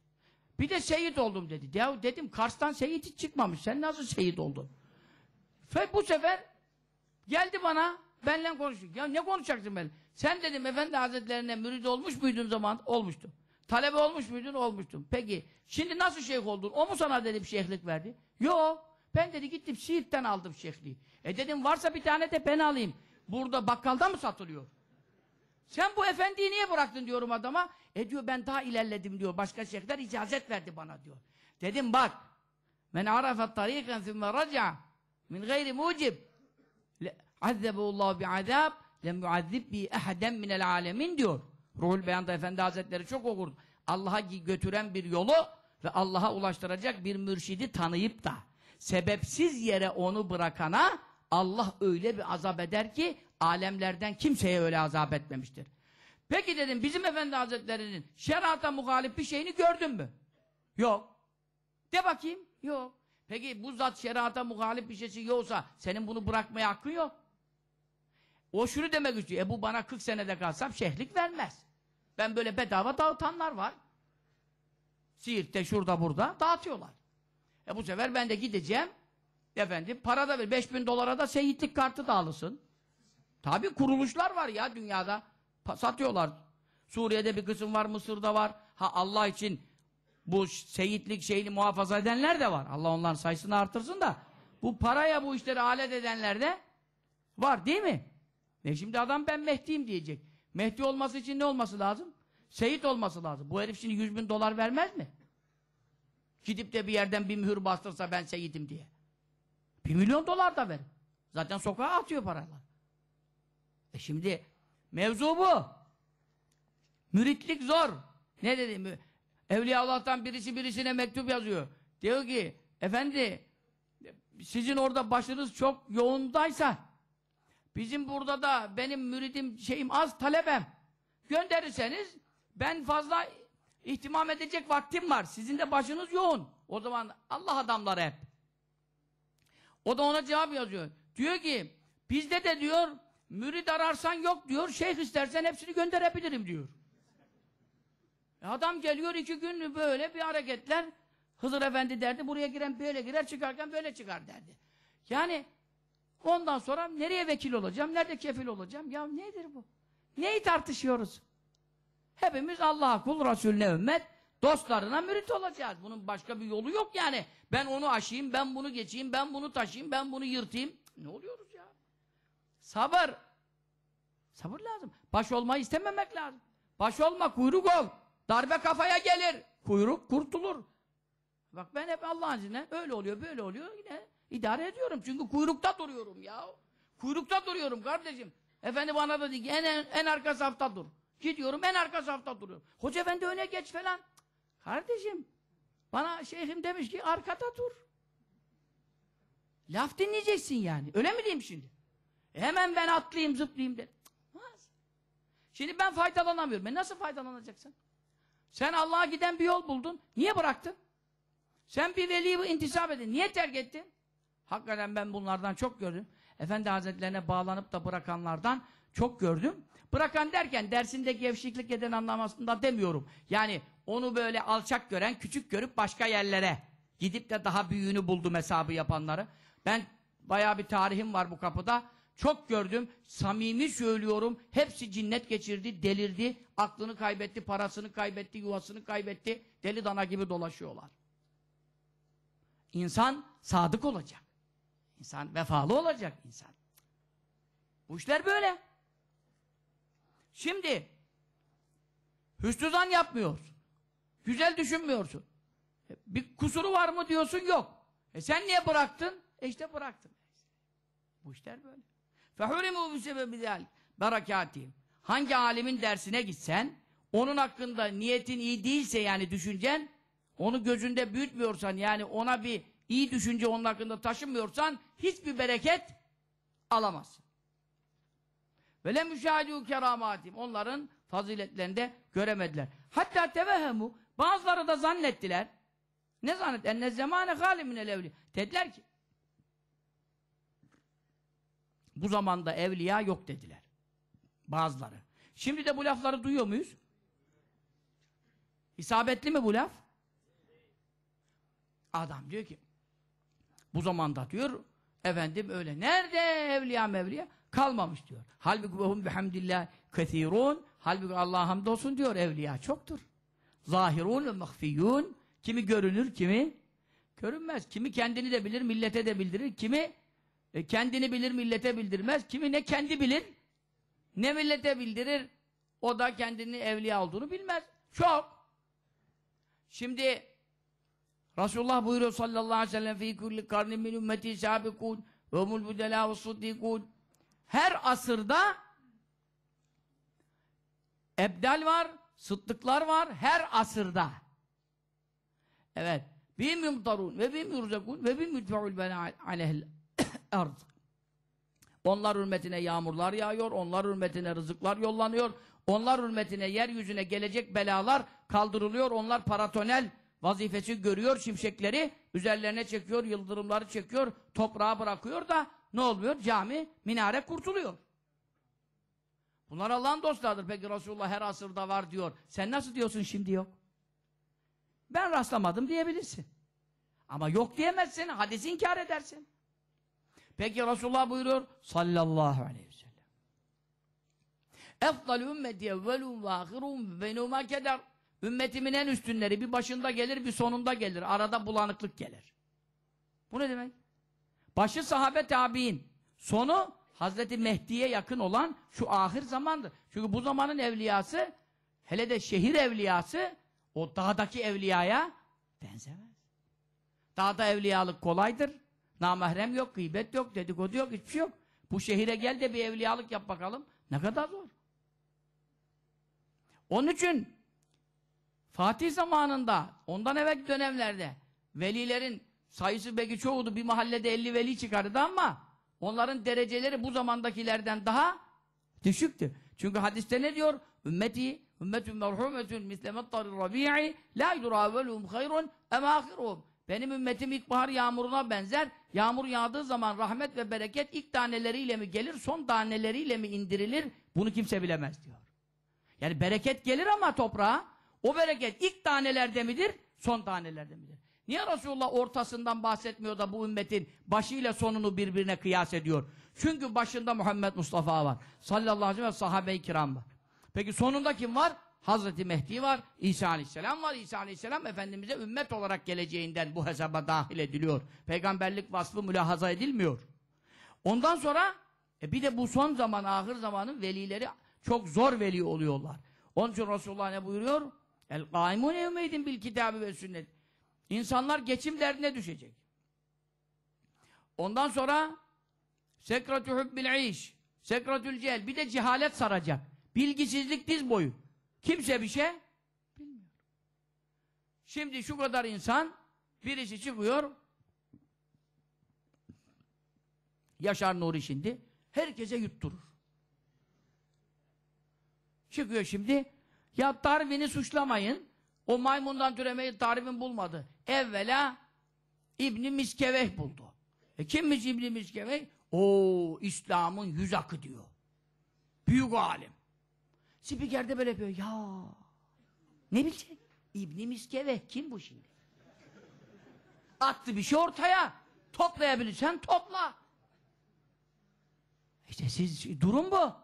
Bir de seyit oldum dedi. Ya dedim Kars'tan seyit hiç çıkmamış. Sen nasıl seyit oldun? Ve bu sefer geldi bana benle konuştu. Ya ne konuşacaksın ben? Sen dedim efendi hazretlerine mürid olmuş muydun zaman? Olmuştum. Talebe olmuş muydun? Olmuştum. Peki şimdi nasıl şeyh oldun? O mu sana dedim şeyhlik verdi? Yok. Ben dedi gittim Siirt'ten aldım şekli. E dedim varsa bir tane de ben alayım. Burada bakkalda mı satılıyor? Sen bu efendiyi niye bıraktın diyorum adama. E diyor ben daha ilerledim diyor. Başka şeyhler icazet verdi bana diyor. Dedim bak. Men arafat tariqen thumma raca min gayri mucib. Azzebullahu bi azab lem yuazzib bi ehaden minel alemin diyor. Ruhul Beyan'da Efendi Hazretleri çok okurdu. Allah'a götüren bir yolu ve Allah'a ulaştıracak bir mürşidi tanıyıp da sebepsiz yere onu bırakana Allah öyle bir azap eder ki alemlerden kimseye öyle azap etmemiştir. Peki dedim bizim efendi hazretlerinin şerata muhalif bir şeyini gördün mü? Yok. De bakayım. Yok. Peki bu zat şerata muhalif bir şeysi yoksa senin bunu bırakmaya hakkın yok. O şunu demek istiyor. E bu bana 40 senede kalsam şehlik vermez. Ben böyle bedava dağıtanlar var. Siirt'te şurada burada dağıtıyorlar. E bu sefer ben de gideceğim. Efendim para da ver. 5000 dolara da seyitlik kartı da alısın. Tabi kuruluşlar var ya dünyada. Satıyorlar. Suriye'de bir kısım var, Mısır'da var. Ha Allah için bu seyitlik şeyini muhafaza edenler de var. Allah onların sayısını artırsın da bu paraya bu işleri alet edenler de var değil mi? ne şimdi adam ben Mehdi'yim diyecek. Mehdi olması için ne olması lazım? Seyit olması lazım. Bu herif şimdi 100 bin dolar vermez mi? Gidip de bir yerden bir mühür bastırsa ben seyidim diye. Bir milyon dolar da ver. Zaten sokağa atıyor paralar. E şimdi mevzu bu. Müritlik zor. Ne dedim? Evliyaullah'tan birisi birisine mektup yazıyor. Diyor ki, efendi sizin orada başınız çok yoğundaysa bizim burada da benim müridim şeyim az talebem gönderirseniz ben fazla İhtimam edecek vaktim var. Sizin de başınız yoğun. O zaman Allah adamları hep. O da ona cevap yazıyor. Diyor ki bizde de diyor mürid ararsan yok diyor. Şeyh istersen hepsini gönderebilirim diyor. E adam geliyor iki gün böyle bir hareketler. Hızır Efendi derdi buraya giren böyle girer çıkarken böyle çıkar derdi. Yani ondan sonra nereye vekil olacağım? Nerede kefil olacağım? Ya nedir bu? Neyi tartışıyoruz? Hepimiz Allah'a kul, Resulüne ümmet, dostlarına mürit olacağız. Bunun başka bir yolu yok yani. Ben onu aşayım, ben bunu geçeyim, ben bunu taşıyayım, ben bunu yırtayım. Ne oluyoruz ya? Sabır. Sabır lazım. Baş olmayı istememek lazım. Baş olma, kuyruk ol. Darbe kafaya gelir. Kuyruk kurtulur. Bak ben hep Allah'ın izniyle öyle oluyor, böyle oluyor. Yine idare ediyorum. Çünkü kuyrukta duruyorum ya. Kuyrukta duruyorum kardeşim. Efendi bana da diyor ki en, en, en arka safta dur. Gidiyorum en arka safta duruyorum. Hoca efendi öne geç falan. Kardeşim bana şeyhim demiş ki arkada dur. Laf dinleyeceksin yani. Öyle mi diyeyim şimdi? hemen ben atlayayım zıplayayım dedim. de. Şimdi ben faydalanamıyorum. Ben nasıl faydalanacaksın? Sen Allah'a giden bir yol buldun. Niye bıraktın? Sen bir veliyi intisap edin. Niye terk ettin? Hakikaten ben bunlardan çok gördüm. Efendi Hazretlerine bağlanıp da bırakanlardan çok gördüm. Bırakan derken dersinde gevşeklik eden anlamasında demiyorum. Yani onu böyle alçak gören, küçük görüp başka yerlere gidip de daha büyüğünü buldum hesabı yapanları. Ben bayağı bir tarihim var bu kapıda. Çok gördüm, samimi söylüyorum. Hepsi cinnet geçirdi, delirdi, aklını kaybetti, parasını kaybetti, yuvasını kaybetti. Deli dana gibi dolaşıyorlar. İnsan sadık olacak. İnsan vefalı olacak insan. Bu işler böyle. Şimdi hüsnü zan yapmıyorsun. Güzel düşünmüyorsun. E, bir kusuru var mı diyorsun yok. E sen niye bıraktın? E işte bıraktım. Bu işler böyle. فَحُرِمُوا بِسَبَبِ ذَٰلِكَ berekatihim. Hangi alimin dersine gitsen, onun hakkında niyetin iyi değilse yani düşüncen, onu gözünde büyütmüyorsan yani ona bir iyi düşünce onun hakkında taşımıyorsan hiçbir bereket alamazsın. Ve le müşahidû keramatim. Onların faziletlerini de göremediler. Hatta tevehhemu. Bazıları da zannettiler. Ne zannet? Enne zemane haliminel evli. Dediler ki bu zamanda evliya yok dediler. Bazıları. Şimdi de bu lafları duyuyor muyuz? İsabetli mi bu laf? Adam diyor ki bu zamanda diyor efendim öyle. Nerede evliya mevliya? kalmamış diyor. Halbuki vehum bihamdillah kesirun. Halbuki Allah'a hamdolsun diyor evliya çoktur. Zahirun ve mahfiyun. Kimi görünür, kimi görünmez. Kimi kendini de bilir, millete de bildirir. Kimi e, kendini bilir, millete bildirmez. Kimi ne kendi bilir, ne millete bildirir. O da kendini evliya olduğunu bilmez. Çok. Şimdi Resulullah buyuruyor sallallahu aleyhi ve sellem fi kulli karnin min ümmeti sabikun ve mul budela ve suddikun her asırda ebdel var, sıddıklar var her asırda. Evet. Bim yumtarun ve bim yurzakun ve bim yudfe'ul bela arz. Onlar hürmetine yağmurlar yağıyor, onlar hürmetine rızıklar yollanıyor, onlar hürmetine yeryüzüne gelecek belalar kaldırılıyor, onlar paratonel vazifesi görüyor şimşekleri, üzerlerine çekiyor, yıldırımları çekiyor, toprağa bırakıyor da ne oluyor? Cami, minare kurtuluyor. Bunlar Allah'ın dostlardır. Peki Resulullah her asırda var diyor. Sen nasıl diyorsun şimdi yok? Ben rastlamadım diyebilirsin. Ama yok diyemezsin, hadis inkar edersin. Peki Resulullah buyuruyor sallallahu aleyhi ve sellem. Efdal ümmeti evvelun ve ahirun ve keder. Ümmetimin en üstünleri bir başında gelir bir sonunda gelir. Arada bulanıklık gelir. Bu ne demek? Başı sahabe tabi'in. Sonu Hazreti Mehdi'ye yakın olan şu ahir zamandır. Çünkü bu zamanın evliyası hele de şehir evliyası o dağdaki evliyaya benzemez. Dağda evliyalık kolaydır. Namahrem yok, gıybet yok, dedikodu yok, hiçbir şey yok. Bu şehire gel de bir evliyalık yap bakalım. Ne kadar zor. Onun için Fatih zamanında, ondan evvel dönemlerde velilerin sayısı belki çoğudu. Bir mahallede 50 veli çıkardı ama onların dereceleri bu zamandakilerden daha düşüktü. Çünkü hadiste ne diyor? Ümmeti, ümmetün merhumetün mislemettarı rabi'i la yuravelum hayrun emahirum. Benim ümmetim ilkbahar yağmuruna benzer. Yağmur yağdığı zaman rahmet ve bereket ilk taneleriyle mi gelir, son taneleriyle mi indirilir? Bunu kimse bilemez diyor. Yani bereket gelir ama toprağa o bereket ilk tanelerde midir? Son tanelerde midir? Niye Resulullah ortasından bahsetmiyor da bu ümmetin başıyla sonunu birbirine kıyas ediyor? Çünkü başında Muhammed Mustafa var. Sallallahu aleyhi ve sahabe-i kiram var. Peki sonunda kim var? Hazreti Mehdi var, İsa aleyhisselam var. İsa aleyhisselam Efendimiz'e ümmet olarak geleceğinden bu hesaba dahil ediliyor. Peygamberlik vasfı mülahaza edilmiyor. Ondan sonra e bir de bu son zaman, ahir zamanın velileri çok zor veli oluyorlar. Onun için Resulullah ne buyuruyor? El gaimun evmeydin bil kitabı ve sünnet. İnsanlar geçim derdine düşecek. Ondan sonra sekratü hübbil iş, sekretül cehel. Bir de cehalet saracak. Bilgisizlik diz boyu. Kimse bir şey bilmiyor. Şimdi şu kadar insan birisi çıkıyor Yaşar Nuri şimdi herkese yutturur. Çıkıyor şimdi ya Darwin'i suçlamayın. O maymundan türemeyi Darwin bulmadı. Evvela İbn Miskeveh buldu. E kimmiş İbn Miskeveh? O İslam'ın yüz akı diyor. Büyük alim. Spikerde böyle yapıyor. Ya ne bilecek? İbn Miskeveh kim bu şimdi? Attı bir şey ortaya. Toplayabilirsen topla. İşte siz durum bu.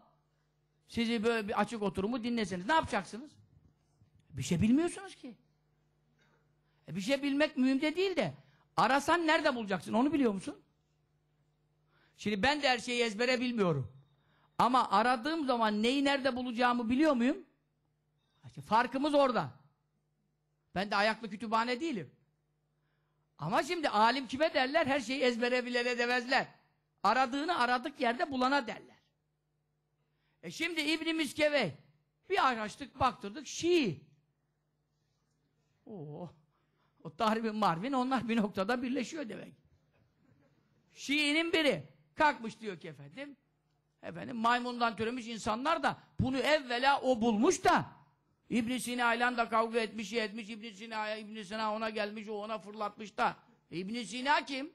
Sizi böyle bir açık oturumu dinleseniz ne yapacaksınız? Bir şey bilmiyorsunuz ki. E bir şey bilmek mühim de değil de arasan nerede bulacaksın onu biliyor musun? Şimdi ben de her şeyi ezbere bilmiyorum. Ama aradığım zaman neyi nerede bulacağımı biliyor muyum? İşte farkımız orada. Ben de ayaklı kütüphane değilim. Ama şimdi alim kime derler? Her şeyi ezbere bilene demezler. Aradığını aradık yerde bulana derler. E şimdi İbn-i Miskevey bir araştık baktırdık Şii. Oo. O Tahribin Marvin onlar bir noktada birleşiyor demek. Şii'nin biri kalkmış diyor ki efendim efendim maymundan türemiş insanlar da bunu evvela o bulmuş da ibn Sina ile de kavga etmiş, şey etmiş ibn Sina'ya, ibn Sina ona gelmiş, o ona fırlatmış da. ibn Sina kim?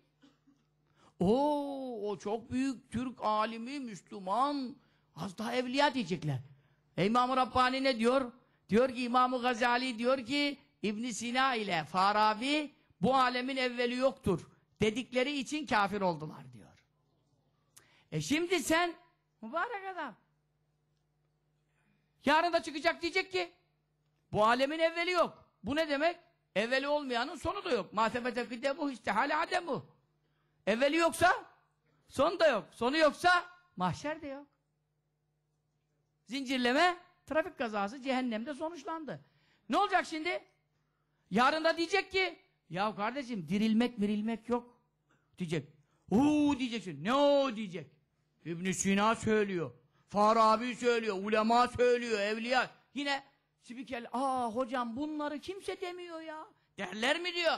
Oo, o çok büyük Türk alimi, Müslüman, Az daha evliya diyecekler. E İmam-ı Rabbani ne diyor? Diyor ki İmam-ı Gazali diyor ki İbn Sina ile Farabi bu alemin evveli yoktur. Dedikleri için kafir oldular diyor. E şimdi sen mübarek adam. Yarın da çıkacak diyecek ki bu alemin evveli yok. Bu ne demek? Evveli olmayanın sonu da yok. Masefete kıdemu istihale ademu. Evveli yoksa son da yok. Sonu yoksa mahşer de yok. Zincirleme trafik kazası cehennemde sonuçlandı. Ne olacak şimdi? Yarın da diyecek ki ya kardeşim dirilmek mirilmek yok diyecek. Uuu diyeceksin. Ne o diyecek. ibn Sina söylüyor. Farabi söylüyor. Ulema söylüyor. Evliya. Yine spiker. Aa hocam bunları kimse demiyor ya. Derler mi diyor.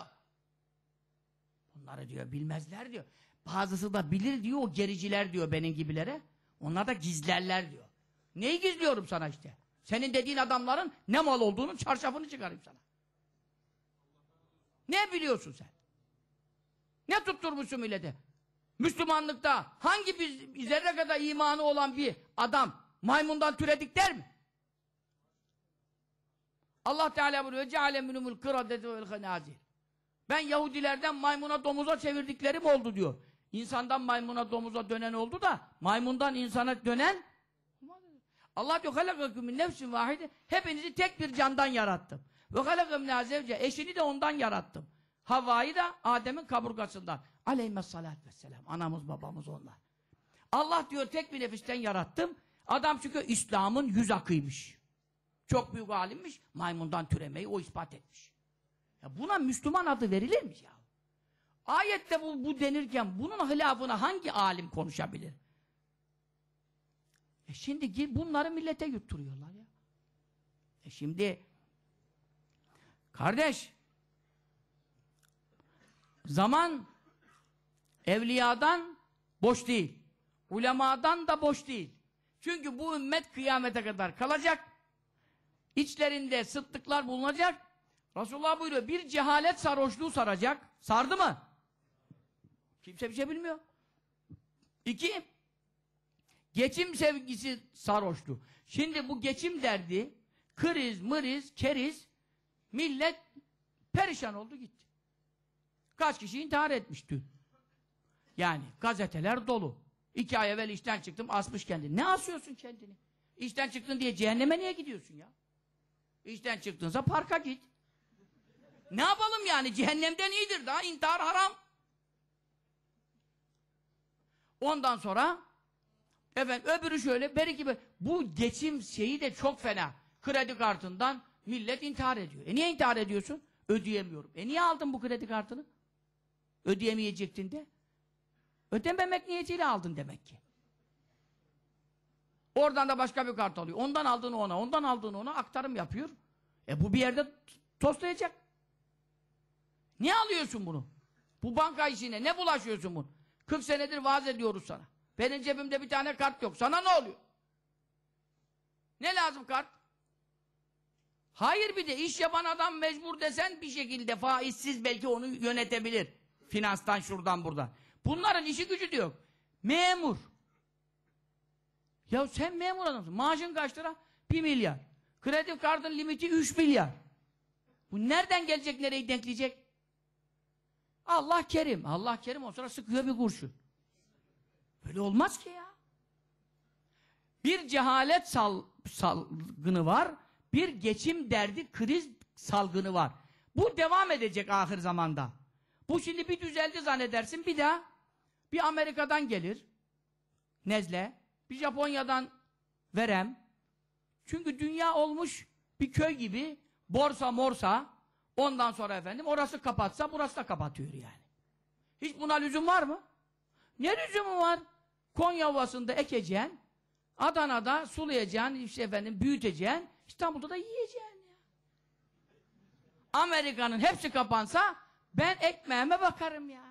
Bunları diyor bilmezler diyor. Bazısı da bilir diyor o gericiler diyor benim gibilere. Onlar da gizlerler diyor. Neyi gizliyorum sana işte? Senin dediğin adamların ne mal olduğunu, çarşafını çıkarayım sana. Ne biliyorsun sen? Ne tutturmuşsun millete? Müslümanlıkta hangi bir zerre kadar imanı olan bir adam maymundan türedik der mi? Allah Teala buyuruyor ceale minumul kıradeti vel hanazir. Ben Yahudilerden maymuna domuza çevirdiklerim oldu diyor. İnsandan maymuna domuza dönen oldu da maymundan insana dönen Allah diyor halakaküm min nefsin vahide hepinizi tek bir candan yarattım. Ve halakaküm zevce eşini de ondan yarattım. Havva'yı da Adem'in kaburgasından. ve selam. Anamız babamız onlar. Allah diyor tek bir nefisten yarattım. Adam çünkü İslam'ın yüz akıymış. Çok büyük alimmiş. Maymundan türemeyi o ispat etmiş. Ya buna Müslüman adı verilir mi ya? Ayette bu, bu denirken bunun hilafına hangi alim konuşabilir? E şimdiki bunları millete yutturuyorlar ya. E şimdi kardeş zaman evliyadan boş değil. Ulemadan da boş değil. Çünkü bu ümmet kıyamete kadar kalacak. İçlerinde sıddıklar bulunacak. Resulullah buyuruyor bir cehalet sarhoşluğu saracak. Sardı mı? Kimse bir şey bilmiyor. İki, Geçim sevgisi sarhoştu. Şimdi bu geçim derdi, kriz, mriz, keriz, millet perişan oldu gitti. Kaç kişi intihar etmiş dün. Yani gazeteler dolu. İki ay evvel işten çıktım, asmış kendini. Ne asıyorsun kendini? İşten çıktın diye cehenneme niye gidiyorsun ya? İşten çıktınsa parka git. Ne yapalım yani? Cehennemden iyidir daha intihar haram. Ondan sonra Efendim öbürü şöyle, beri gibi. Bu geçim şeyi de çok fena. Kredi kartından millet intihar ediyor. E niye intihar ediyorsun? Ödeyemiyorum. E niye aldın bu kredi kartını? Ödeyemeyecektin de. Ödememek niyetiyle aldın demek ki. Oradan da başka bir kart alıyor. Ondan aldığını ona, ondan aldığını ona aktarım yapıyor. E bu bir yerde toslayacak. Niye alıyorsun bunu? Bu banka işine ne bulaşıyorsun bunu? 40 senedir vaaz ediyoruz sana. Benim cebimde bir tane kart yok. Sana ne oluyor? Ne lazım kart? Hayır bir de iş yapan adam mecbur desen bir şekilde faizsiz belki onu yönetebilir. Finanstan şuradan buradan. Bunların işi gücü de yok. Memur. Ya sen memur adamsın. Maaşın kaç lira? 1 milyar. Kredi kartın limiti 3 milyar. Bu nereden gelecek, nereyi denkleyecek? Allah kerim. Allah kerim o sıra sıkıyor bir kurşun. Böyle olmaz ki ya. Bir cehalet sal, salgını var, bir geçim derdi kriz salgını var. Bu devam edecek ahir zamanda. Bu şimdi bir düzeldi zannedersin bir daha bir Amerika'dan gelir nezle, bir Japonya'dan verem. Çünkü dünya olmuş bir köy gibi borsa morsa ondan sonra efendim orası kapatsa burası da kapatıyor yani. Hiç buna lüzum var mı? Ne lüzumu var? Konya Ovası'nda ekeceksin, Adana'da sulayacaksın, işte efendim büyüteceksin, İstanbul'da da yiyeceksin ya. Amerika'nın hepsi kapansa ben ekmeğime bakarım ya.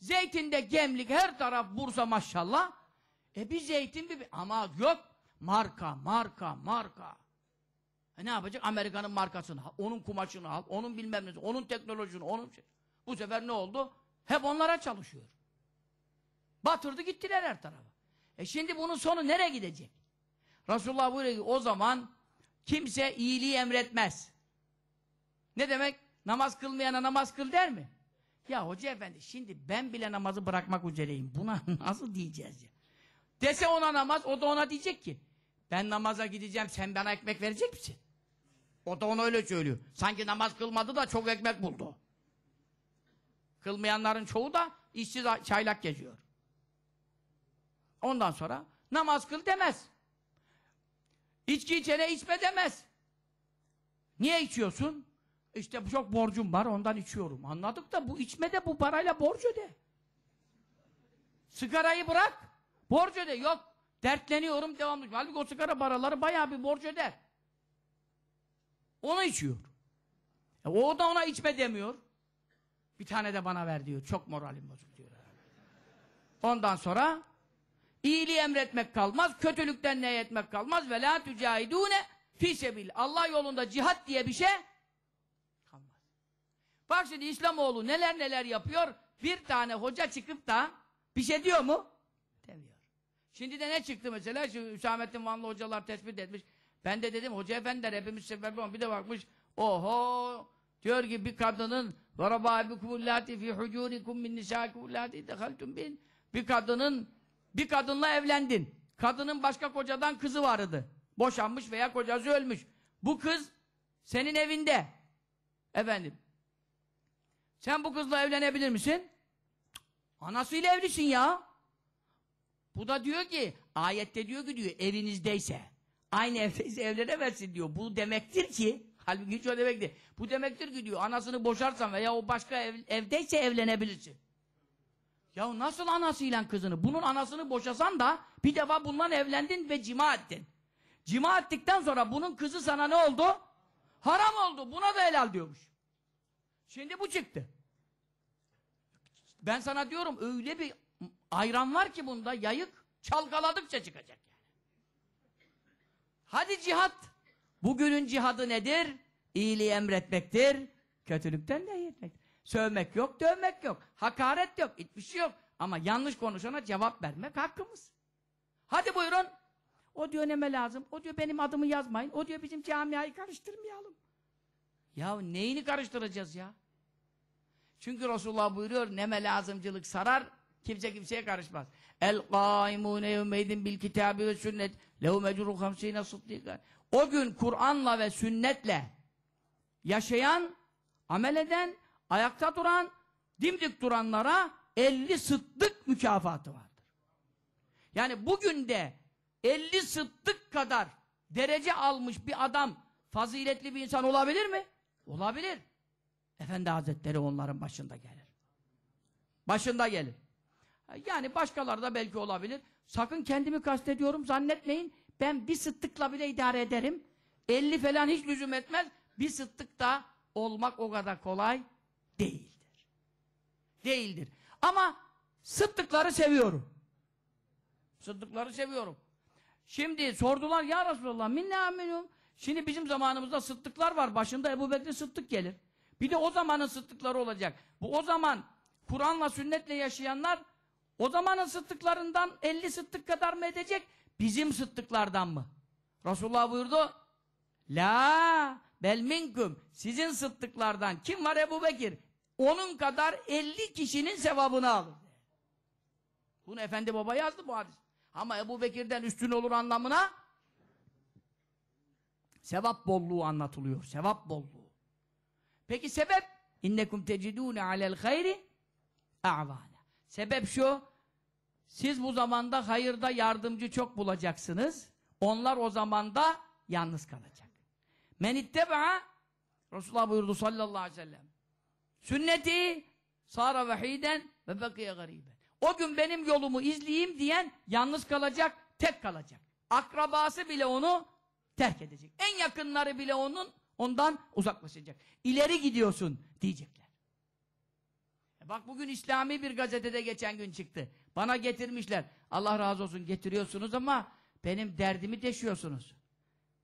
Zeytinde gemlik her taraf Bursa maşallah. E bir zeytin bir ama yok marka marka marka. E ne yapacak? Amerika'nın markasını al, onun kumaşını al, onun bilmem ne, onun teknolojisini, onun şey. Bu sefer ne oldu? Hep onlara çalışıyor. Batırdı gittiler her tarafa. E şimdi bunun sonu nereye gidecek? Resulullah buyuruyor ki o zaman kimse iyiliği emretmez. Ne demek? Namaz kılmayana namaz kıl der mi? Ya hoca efendi şimdi ben bile namazı bırakmak üzereyim. Buna nasıl diyeceğiz ya? Dese ona namaz o da ona diyecek ki ben namaza gideceğim sen bana ekmek verecek misin? O da ona öyle söylüyor. Sanki namaz kılmadı da çok ekmek buldu. Kılmayanların çoğu da işsiz çaylak geziyor. Ondan sonra namaz kıl demez. İçki içene içme demez. Niye içiyorsun? İşte çok borcum var ondan içiyorum. Anladık da bu içme de bu parayla borç öde. Sigarayı bırak. Borç öde. Yok. Dertleniyorum devamlı. Halbuki o sigara paraları bayağı bir borç öder. Onu içiyor. E, o da ona içme demiyor. Bir tane de bana ver diyor. Çok moralim bozuk diyor. Ondan sonra İyiliği emretmek kalmaz, kötülükten ne etmek kalmaz. Ve la tücahidûne fişebil. Allah yolunda cihat diye bir şey kalmaz. Bak şimdi İslamoğlu neler neler yapıyor. Bir tane hoca çıkıp da bir şey diyor mu? Demiyor. Şimdi de ne çıktı mesela? Şu Hüsamettin Vanlı hocalar tespit etmiş. Ben de dedim hoca efendiler hepimiz sebebi on. Bir de bakmış oho diyor ki bir kadının وَرَبَا بِكُمُ اللّٰتِ فِي حُجُورِكُمْ مِنْ نِسَاكُمُ اللّٰتِ دَخَلْتُمْ bin bir kadının bir kadınla evlendin. Kadının başka kocadan kızı vardı. Boşanmış veya kocası ölmüş. Bu kız senin evinde. Efendim. Sen bu kızla evlenebilir misin? Anasıyla evlisin ya. Bu da diyor ki, ayette diyor ki diyor, evinizdeyse, aynı evdeyse evlenemezsin diyor. Bu demektir ki, halbuki hiç o demektir. Bu demektir ki diyor, anasını boşarsan veya o başka ev, evdeyse evlenebilirsin. Ya nasıl anasıyla kızını? Bunun anasını boşasan da bir defa bununla evlendin ve cima ettin. Cima ettikten sonra bunun kızı sana ne oldu? Haram oldu. Buna da helal diyormuş. Şimdi bu çıktı. Ben sana diyorum öyle bir ayran var ki bunda yayık çalkaladıkça çıkacak yani. Hadi cihat. Bugünün cihadı nedir? İyiliği emretmektir. Kötülükten de yetmektir. Sövmek yok, dövmek yok. Hakaret yok, hiçbir şey yok. Ama yanlış konuşana cevap vermek hakkımız. Hadi buyurun. O diyor neme lazım. O diyor benim adımı yazmayın. O diyor bizim camiayı karıştırmayalım. Ya neyini karıştıracağız ya? Çünkü Resulullah buyuruyor neme lazımcılık sarar. Kimse kimseye karışmaz. El kaimune yevmeydin bil kitabi ve sünnet. Lehu mecru hamsine sıddika. O gün Kur'an'la ve sünnetle yaşayan, amel eden ayakta duran, dimdik duranlara 50 sıddık mükafatı vardır. Yani bugün de 50 sıddık kadar derece almış bir adam faziletli bir insan olabilir mi? Olabilir. Efendi Hazretleri onların başında gelir. Başında gelir. Yani başkaları da belki olabilir. Sakın kendimi kastediyorum zannetmeyin. Ben bir sıttıkla bile idare ederim. 50 falan hiç lüzum etmez. Bir sıttık da olmak o kadar kolay değildir. Değildir. Ama sıddıkları seviyorum. Sıddıkları seviyorum. Şimdi sordular ya Resulallah minne aminum. Şimdi bizim zamanımızda sıddıklar var. Başında Ebu Bekir sıddık gelir. Bir de o zamanın sıddıkları olacak. Bu o zaman Kur'an'la sünnetle yaşayanlar o zamanın sıddıklarından 50 sıddık kadar mı edecek? Bizim sıddıklardan mı? Resulullah buyurdu. La bel minküm. Sizin sıddıklardan. Kim var? Ebu Bekir onun kadar 50 kişinin sevabını alır. Bunu Efendi Baba yazdı bu hadis. Ama Ebu Bekir'den üstün olur anlamına sevap bolluğu anlatılıyor. Sevap bolluğu. Peki sebep? İnnekum tecidûne alel hayri a'vâne. Sebep şu, siz bu zamanda hayırda yardımcı çok bulacaksınız. Onlar o zamanda yalnız kalacak. Men ittebe'a Resulullah buyurdu sallallahu aleyhi ve sellem. Sünneti sara vahiden ve bekiye gariben. O gün benim yolumu izleyeyim diyen yalnız kalacak, tek kalacak. Akrabası bile onu terk edecek. En yakınları bile onun ondan uzaklaşacak. İleri gidiyorsun diyecekler. E bak bugün İslami bir gazetede geçen gün çıktı. Bana getirmişler. Allah razı olsun getiriyorsunuz ama benim derdimi deşiyorsunuz.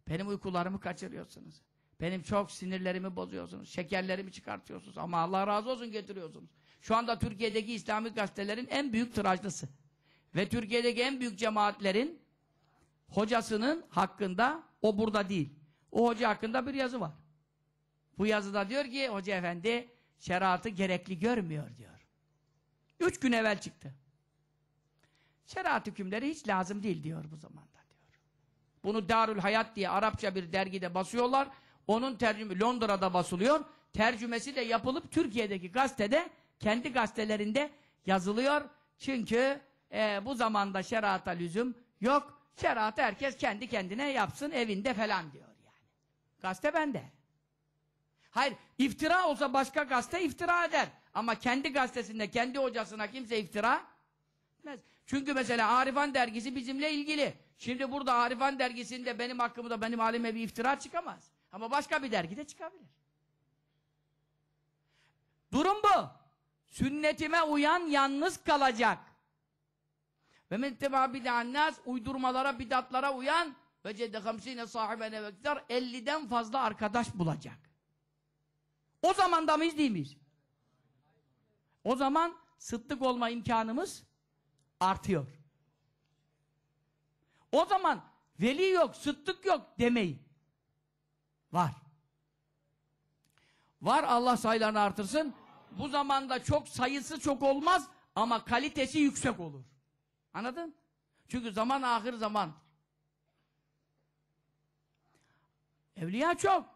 Benim uykularımı kaçırıyorsunuz. Benim çok sinirlerimi bozuyorsunuz, şekerlerimi çıkartıyorsunuz ama Allah razı olsun getiriyorsunuz. Şu anda Türkiye'deki İslami gazetelerin en büyük tıraşlısı. Ve Türkiye'deki en büyük cemaatlerin hocasının hakkında o burada değil. O hoca hakkında bir yazı var. Bu yazıda diyor ki hoca efendi şeriatı gerekli görmüyor diyor. Üç gün evvel çıktı. Şeriat hükümleri hiç lazım değil diyor bu zamanda diyor. Bunu Darül Hayat diye Arapça bir dergide basıyorlar. Onun tercüme Londra'da basılıyor. Tercümesi de yapılıp Türkiye'deki gazetede kendi gazetelerinde yazılıyor. Çünkü e, bu zamanda şerata lüzum yok. Şeratı herkes kendi kendine yapsın evinde falan diyor yani. Gazete bende. Hayır, iftira olsa başka gazete iftira eder. Ama kendi gazetesinde, kendi hocasına kimse iftira etmez. Çünkü mesela Arifan dergisi bizimle ilgili. Şimdi burada Arifan dergisinde benim hakkımda, benim halime bir iftira çıkamaz. Ama başka bir dergide çıkabilir. Durum bu. Sünnetime uyan yalnız kalacak. Ve metteba bid'annas uydurmalara, bidatlara uyan ve cedde hamsine sahibene vektar 50'den fazla arkadaş bulacak. O zaman da mıyız değil miyiz? O zaman sıddık olma imkanımız artıyor. O zaman veli yok, sıddık yok demeyin. Var. Var Allah sayılarını artırsın. Bu zamanda çok sayısı çok olmaz ama kalitesi yüksek olur. Anladın? Çünkü zaman ahir zaman. Evliya çok.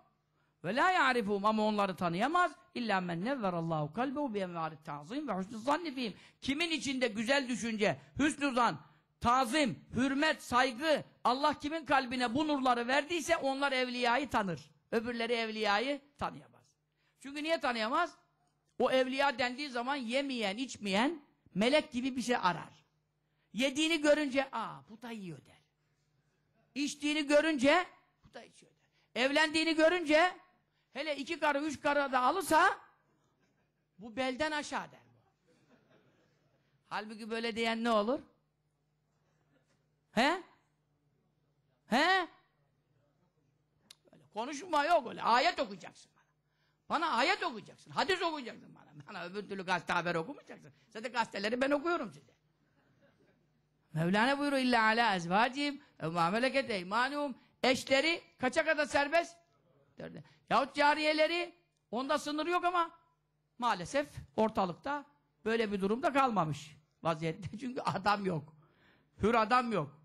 Ve la ya'rifum ama onları tanıyamaz. İlla men nevverallahu kalbehu bi emvarit ta'zim ve husnü zannifihim. Kimin içinde güzel düşünce, hüsnü zan, tazim, hürmet, saygı Allah kimin kalbine bu nurları verdiyse onlar evliyayı tanır. Öbürleri evliyayı tanıyamaz. Çünkü niye tanıyamaz? O evliya dendiği zaman yemeyen, içmeyen melek gibi bir şey arar. Yediğini görünce aa bu da yiyor der. İçtiğini görünce bu da içiyor der. Evlendiğini görünce hele iki karı üç karı da alırsa bu belden aşağı der. Halbuki böyle diyen ne olur? He? He? Öyle konuşma yok öyle. Ayet okuyacaksın bana. Bana ayet okuyacaksın. Hadis okuyacaksın bana. Bana öbür türlü gazete haber okumayacaksın. Zaten gazeteleri ben okuyorum size. Mevlana buyuruyor illa ala ezvacim evma meleket eymanihum eşleri kaça kadar serbest? Dörde. Yahut cariyeleri onda sınır yok ama maalesef ortalıkta böyle bir durumda kalmamış vaziyette. Çünkü adam yok. Hür adam yok.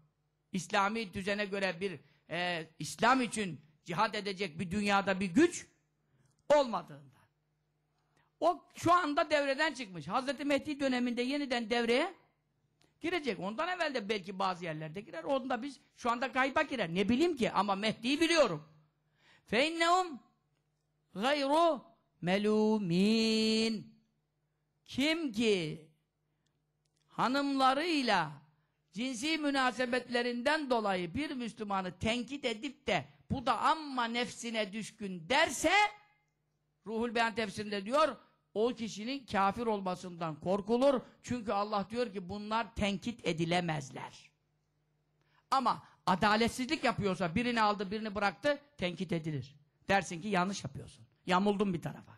İslami düzene göre bir e, İslam için cihad edecek bir dünyada bir güç olmadığından. O şu anda devreden çıkmış. Hazreti Mehdi döneminde yeniden devreye girecek. Ondan evvel de belki bazı yerlerde girer. Onda biz şu anda kayba girer. Ne bileyim ki ama Mehdi'yi biliyorum. فَاِنَّهُمْ gayru melumin. Kim ki hanımlarıyla cinsi münasebetlerinden dolayı bir Müslümanı tenkit edip de bu da amma nefsine düşkün derse Ruhul Beyan tefsirinde diyor o kişinin kafir olmasından korkulur. Çünkü Allah diyor ki bunlar tenkit edilemezler. Ama adaletsizlik yapıyorsa birini aldı birini bıraktı tenkit edilir. Dersin ki yanlış yapıyorsun. Yamuldun bir tarafa.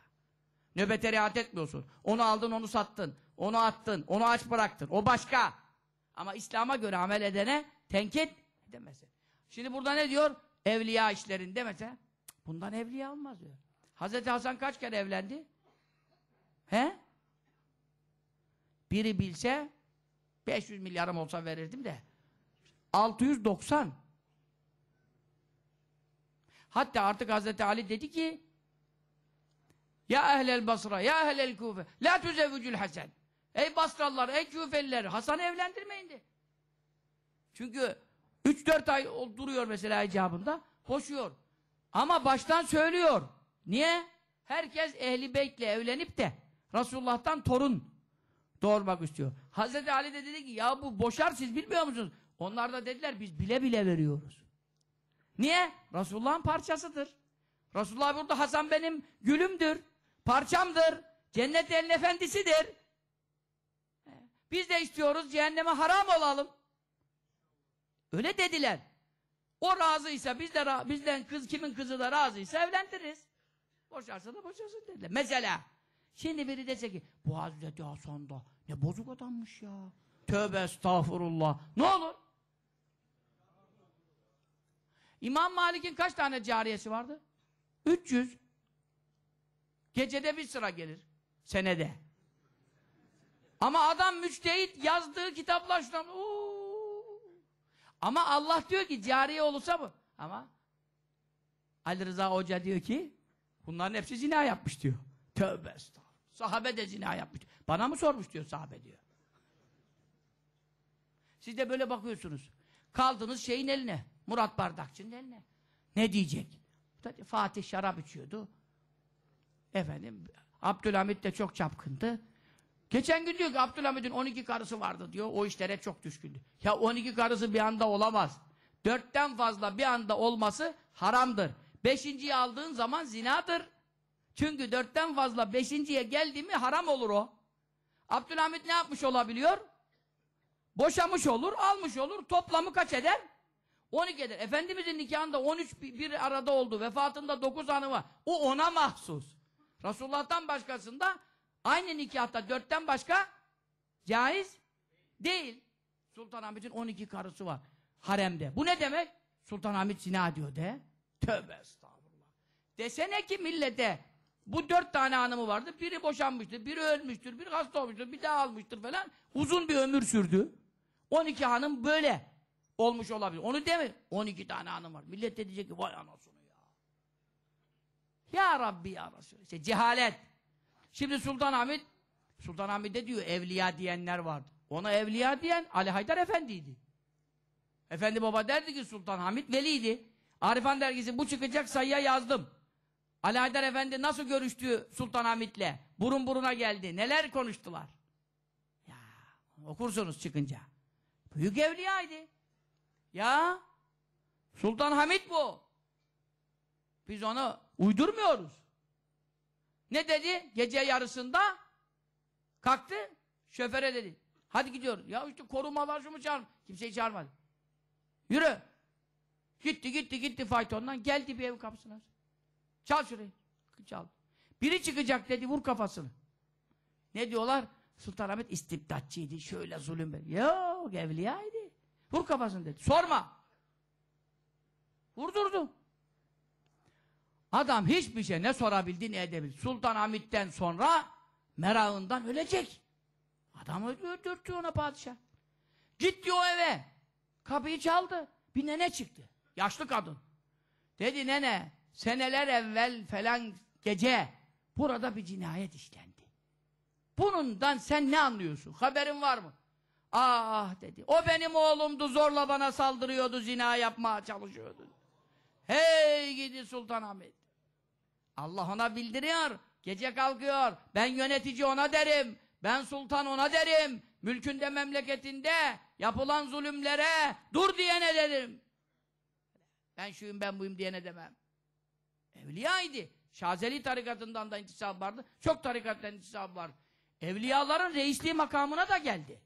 Nöbete riayet etmiyorsun. Onu aldın onu sattın. Onu attın. Onu aç bıraktın. O başka. Ama İslam'a göre amel edene tenkit edemezsin. Şimdi burada ne diyor? Evliya işlerinde mesela bundan evliya olmaz diyor. Hazreti Hasan kaç kere evlendi? He? Biri bilse 500 milyarım olsa verirdim de 690 Hatta artık Hazreti Ali dedi ki Ya ehlel Basra, ya ehlel Kufe la tüzevvücül Hasan Ey Basralılar, ey Küfeliler, Hasan'ı evlendirmeyin de. Çünkü 3-4 ay duruyor mesela icabında, koşuyor. Ama baştan söylüyor. Niye? Herkes Ehli Beyt'le evlenip de Resulullah'tan torun doğurmak istiyor. Hazreti Ali de dedi ki ya bu boşar siz bilmiyor musunuz? Onlar da dediler biz bile bile veriyoruz. Niye? Resulullah'ın parçasıdır. Resulullah burada Hasan benim gülümdür, parçamdır, cennet elin efendisidir. Biz de istiyoruz cehenneme haram olalım. Öyle dediler. O razıysa biz de bizden kız kimin kızı da razıysa evlendiririz. Boşarsa da boşarsın dediler. Mesela şimdi biri dese ki bu Hazreti Hasan ne bozuk adammış ya. Tövbe estağfurullah. Ne olur? İmam Malik'in kaç tane cariyesi vardı? 300. Gecede bir sıra gelir. Senede. Ama adam müçtehit yazdığı kitapla şu ooo. Ama Allah diyor ki cariye olursa bu. Ama Ali Rıza Hoca diyor ki bunların hepsi zina yapmış diyor. Tövbe estağfurullah. Sahabe de zina yapmış. Bana mı sormuş diyor sahabe diyor. Siz de böyle bakıyorsunuz. Kaldınız şeyin eline. Murat Bardakçı'nın eline. Ne diyecek? Fatih şarap içiyordu. Efendim Abdülhamit de çok çapkındı. Geçen gün diyor ki Abdülhamid'in 12 karısı vardı diyor. O işlere çok düşkündü. Ya 12 karısı bir anda olamaz. Dörtten fazla bir anda olması haramdır. Beşinciyi aldığın zaman zinadır. Çünkü dörtten fazla beşinciye geldi mi haram olur o. Abdülhamid ne yapmış olabiliyor? Boşamış olur, almış olur. Toplamı kaç eder? 12 eder. Efendimizin nikahında 13 bir arada oldu. Vefatında 9 anı var. O ona mahsus. Resulullah'tan başkasında Aynı nikahta dörtten başka caiz değil. Sultanahmet'in 12 karısı var haremde. Bu ne demek? Sultanahmet zina diyor de. Tövbe estağfurullah. Desene ki millete bu dört tane hanımı vardı. Biri boşanmıştır, biri ölmüştür, biri hasta olmuştur, bir daha almıştır falan. Uzun bir ömür sürdü. 12 hanım böyle olmuş olabilir. Onu deme. 12 tane hanım var. Millet de diyecek ki vay anasını ya. Ya Rabbi ya Resulü. İşte cehalet. Şimdi Sultan Sultanahmet Sultanahmet'te diyor evliya diyenler vardı. Ona evliya diyen Ali Haydar Efendi'ydi. Efendi Baba derdi ki Sultan Hamid veliydi. Arifan dergisi bu çıkacak sayıya yazdım. Ali Haydar Efendi nasıl görüştü Sultan Hamid'le? Burun buruna geldi. Neler konuştular? Ya okursunuz çıkınca. Büyük evliyaydı. Ya Sultan Hamid bu. Biz onu uydurmuyoruz. Ne dedi? Gece yarısında kalktı, şoföre dedi. Hadi gidiyoruz. Ya işte koruma var şu mu çağırma? Kimseyi çağırmadı. Yürü. Gitti gitti gitti faytondan. Geldi bir ev kapısına. Çal şurayı. Çal. Biri çıkacak dedi vur kafasını. Ne diyorlar? Sultanahmet istibdatçıydı. Şöyle zulüm. Be. Yok evliyaydı. Vur kafasını dedi. Sorma. Vurdurdu. Adam hiçbir şey ne sorabildi ne edebildi. Sultan Hamit'ten sonra merağından ölecek. Adamı öldürttü ona padişah. Gitti o eve. Kapıyı çaldı. Bir nene çıktı. Yaşlı kadın. Dedi nene seneler evvel falan gece burada bir cinayet işlendi. Bunundan sen ne anlıyorsun? Haberin var mı? Ah dedi. O benim oğlumdu zorla bana saldırıyordu zina yapmaya çalışıyordu. Hey gidi Sultan Hamit. Allah ona bildiriyor. Gece kalkıyor. Ben yönetici ona derim. Ben sultan ona derim. Mülkünde memleketinde yapılan zulümlere dur diyene derim. Ben şuyum ben buyum diyene demem. Evliyaydı. Şazeli tarikatından da intisap vardı. Çok tarikattan intisap vardı. Evliyaların reisliği makamına da geldi.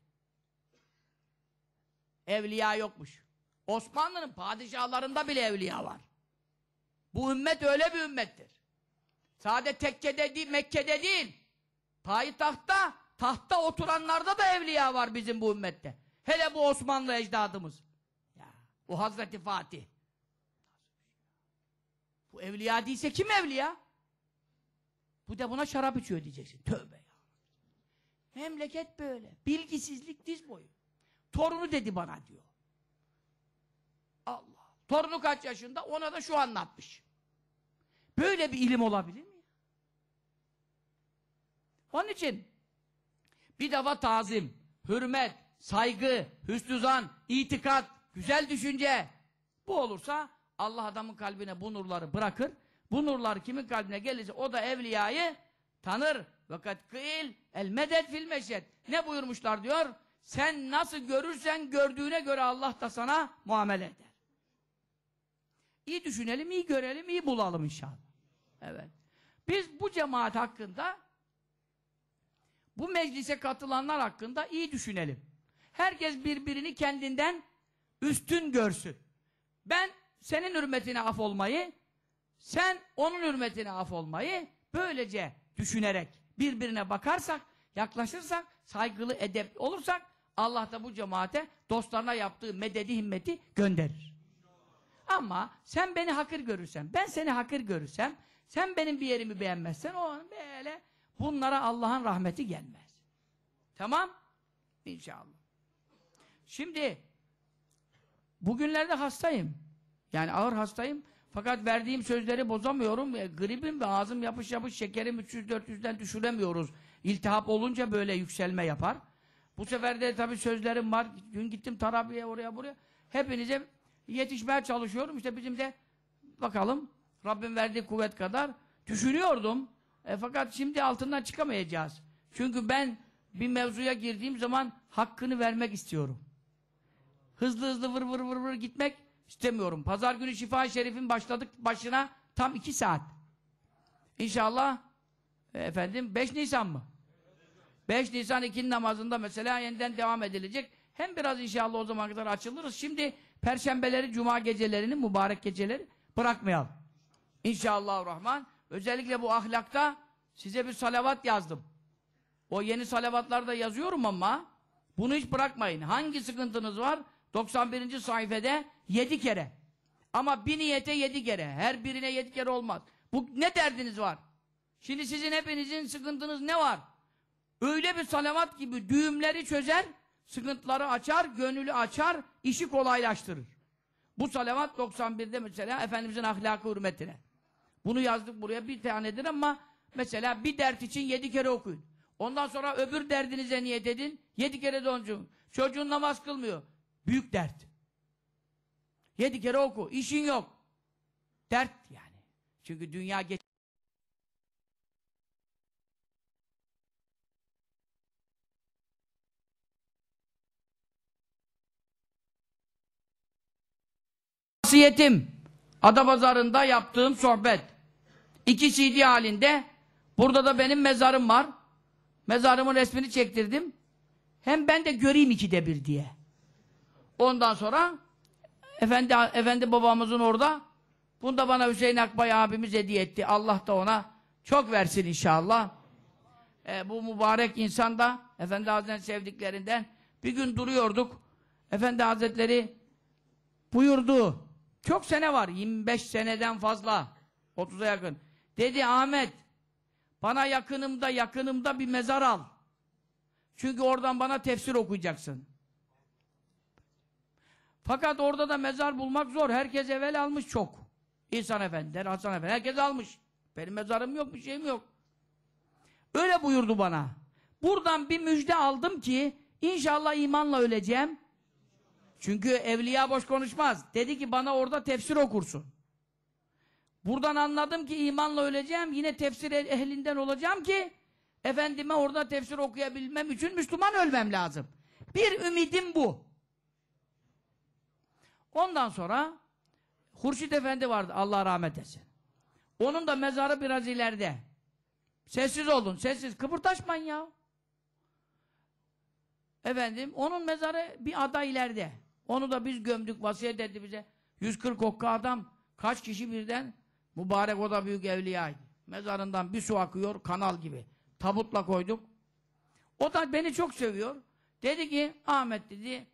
Evliya yokmuş. Osmanlı'nın padişahlarında bile evliya var. Bu ümmet öyle bir ümmettir. Sade tekkede değil, Mekke'de değil. Payitahtta, tahtta oturanlarda da evliya var bizim bu ümmette. Hele bu Osmanlı ecdadımız. Ya, o Hazreti Fatih. Bu evliya değilse kim evliya? Bu da buna şarap içiyor diyeceksin. Tövbe ya. Memleket böyle. Bilgisizlik diz boyu. Torunu dedi bana diyor. Allah. Torunu kaç yaşında? Ona da şu anlatmış. Böyle bir ilim olabilir onun için bir defa tazim, hürmet, saygı, hüsnüzan, itikat, güzel düşünce bu olursa Allah adamın kalbine bu nurları bırakır. Bu nurlar kimin kalbine gelirse o da evliyayı tanır. Fakat kıl el medet fil meşyet. Ne buyurmuşlar diyor? Sen nasıl görürsen gördüğüne göre Allah da sana muamele eder. İyi düşünelim, iyi görelim, iyi bulalım inşallah. Evet. Biz bu cemaat hakkında bu meclise katılanlar hakkında iyi düşünelim. Herkes birbirini kendinden üstün görsün. Ben senin hürmetine af olmayı, sen onun hürmetine af olmayı böylece düşünerek birbirine bakarsak, yaklaşırsak, saygılı edep olursak Allah da bu cemaate dostlarına yaptığı mededi himmeti gönderir. Ama sen beni hakir görürsen, ben seni hakir görürsem, sen benim bir yerimi beğenmezsen o an böyle Bunlara Allah'ın rahmeti gelmez. Tamam? İnşallah. Şimdi bugünlerde hastayım. Yani ağır hastayım. Fakat verdiğim sözleri bozamıyorum. E, gribim ve ağzım yapış yapış şekerim 300-400'den düşüremiyoruz. İltihap olunca böyle yükselme yapar. Bu sefer de tabii sözlerim var. Dün gittim tarabiye oraya buraya. Hepinize yetişmeye çalışıyorum. İşte bizim de bakalım Rabbim verdiği kuvvet kadar düşünüyordum. E, fakat şimdi altından çıkamayacağız. Çünkü ben bir mevzuya girdiğim zaman hakkını vermek istiyorum. Hızlı hızlı vır vır vır vır gitmek istemiyorum. Pazar günü şifa Şerif'in başladık başına tam iki saat. İnşallah e, efendim 5 Nisan mı? 5 Nisan ikin namazında mesela yeniden devam edilecek. Hem biraz inşallah o zaman kadar açılırız. Şimdi perşembeleri, cuma gecelerini, mübarek geceleri bırakmayalım. İnşallah Rahman. Özellikle bu ahlakta size bir salavat yazdım. O yeni salavatlarda yazıyorum ama bunu hiç bırakmayın. Hangi sıkıntınız var? 91. sayfede 7 kere. Ama bir niyete 7 kere. Her birine 7 kere olmaz. Bu ne derdiniz var? Şimdi sizin hepinizin sıkıntınız ne var? Öyle bir salavat gibi düğümleri çözer, sıkıntıları açar, gönülü açar, işi kolaylaştırır. Bu salavat 91'de mesela Efendimizin ahlakı hürmetine. Bunu yazdık buraya bir tanedir ama mesela bir dert için yedi kere okuyun. Ondan sonra öbür derdinize niyet edin. Yedi kere de oncun. Çocuğun namaz kılmıyor. Büyük dert. Yedi kere oku. İşin yok. Dert yani. Çünkü dünya geç Nasiyetim Adapazarı'nda yaptığım sohbet. İki CD halinde. Burada da benim mezarım var. Mezarımın resmini çektirdim. Hem ben de göreyim ikide bir diye. Ondan sonra efendi, efendi babamızın orada bunu da bana Hüseyin Akbay abimiz hediye etti. Allah da ona çok versin inşallah. E, bu mübarek insan da Efendi Hazretleri sevdiklerinden bir gün duruyorduk. Efendi Hazretleri buyurdu. Çok sene var. 25 seneden fazla. 30'a yakın. Dedi Ahmet bana yakınımda yakınımda bir mezar al. Çünkü oradan bana tefsir okuyacaksın. Fakat orada da mezar bulmak zor. Herkes evvel almış çok. İhsan Efendi, Hasan Efendi. Herkes almış. Benim mezarım yok, bir şeyim yok. Öyle buyurdu bana. Buradan bir müjde aldım ki inşallah imanla öleceğim. Çünkü evliya boş konuşmaz. Dedi ki bana orada tefsir okursun. Buradan anladım ki imanla öleceğim, yine tefsir e- ehlinden olacağım ki efendime orada tefsir okuyabilmem için Müslüman ölmem lazım. Bir ümidim bu. Ondan sonra Hurşit Efendi vardı, Allah rahmet etsin. Onun da mezarı biraz ileride. Sessiz olun, sessiz. Kıpırtaşmayın ya. Efendim, onun mezarı bir ada ileride. Onu da biz gömdük, vasiyet etti bize. 140 okka adam, kaç kişi birden? Mübarek o da büyük evliyaydı. Mezarından bir su akıyor, kanal gibi. Tabutla koyduk. O da beni çok seviyor. Dedi ki, Ahmet dedi,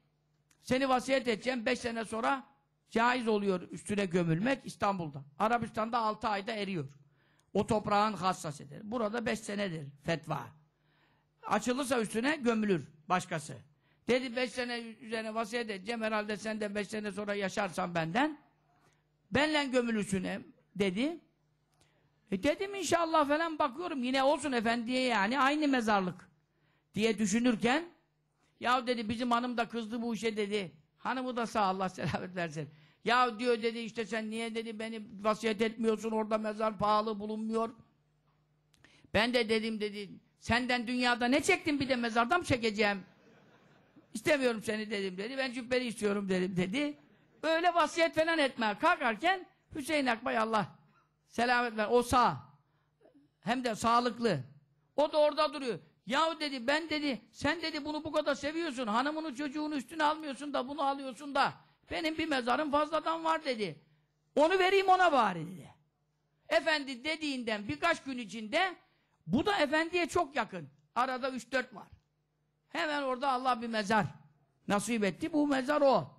seni vasiyet edeceğim, beş sene sonra caiz oluyor üstüne gömülmek İstanbul'da. Arabistan'da altı ayda eriyor. O toprağın hassasıdır. Burada beş senedir fetva. Açılırsa üstüne gömülür başkası. Dedi beş sene üzerine vasiyet edeceğim. Herhalde sen de beş sene sonra yaşarsan benden. Benle gömülüsün dedi. E dedim inşallah falan bakıyorum. Yine olsun efendiye yani aynı mezarlık diye düşünürken ya dedi bizim hanım da kızdı bu işe dedi. Hanımı da sağ Allah selamet versin. Ya diyor dedi işte sen niye dedi beni vasiyet etmiyorsun orada mezar pahalı bulunmuyor. Ben de dedim dedi senden dünyada ne çektin bir de mezardan mı çekeceğim? İstemiyorum seni dedim dedi. Ben cübbeli istiyorum dedim dedi. Öyle vasiyet falan etme. Kalkarken Hüseyin Akbay Allah selamet ver. O sağ. Hem de sağlıklı. O da orada duruyor. Yahu dedi ben dedi sen dedi bunu bu kadar seviyorsun. Hanımını çocuğunu üstüne almıyorsun da bunu alıyorsun da. Benim bir mezarım fazladan var dedi. Onu vereyim ona bari dedi. Efendi dediğinden birkaç gün içinde bu da efendiye çok yakın. Arada 3-4 var. Hemen orada Allah bir mezar nasip etti. Bu mezar o.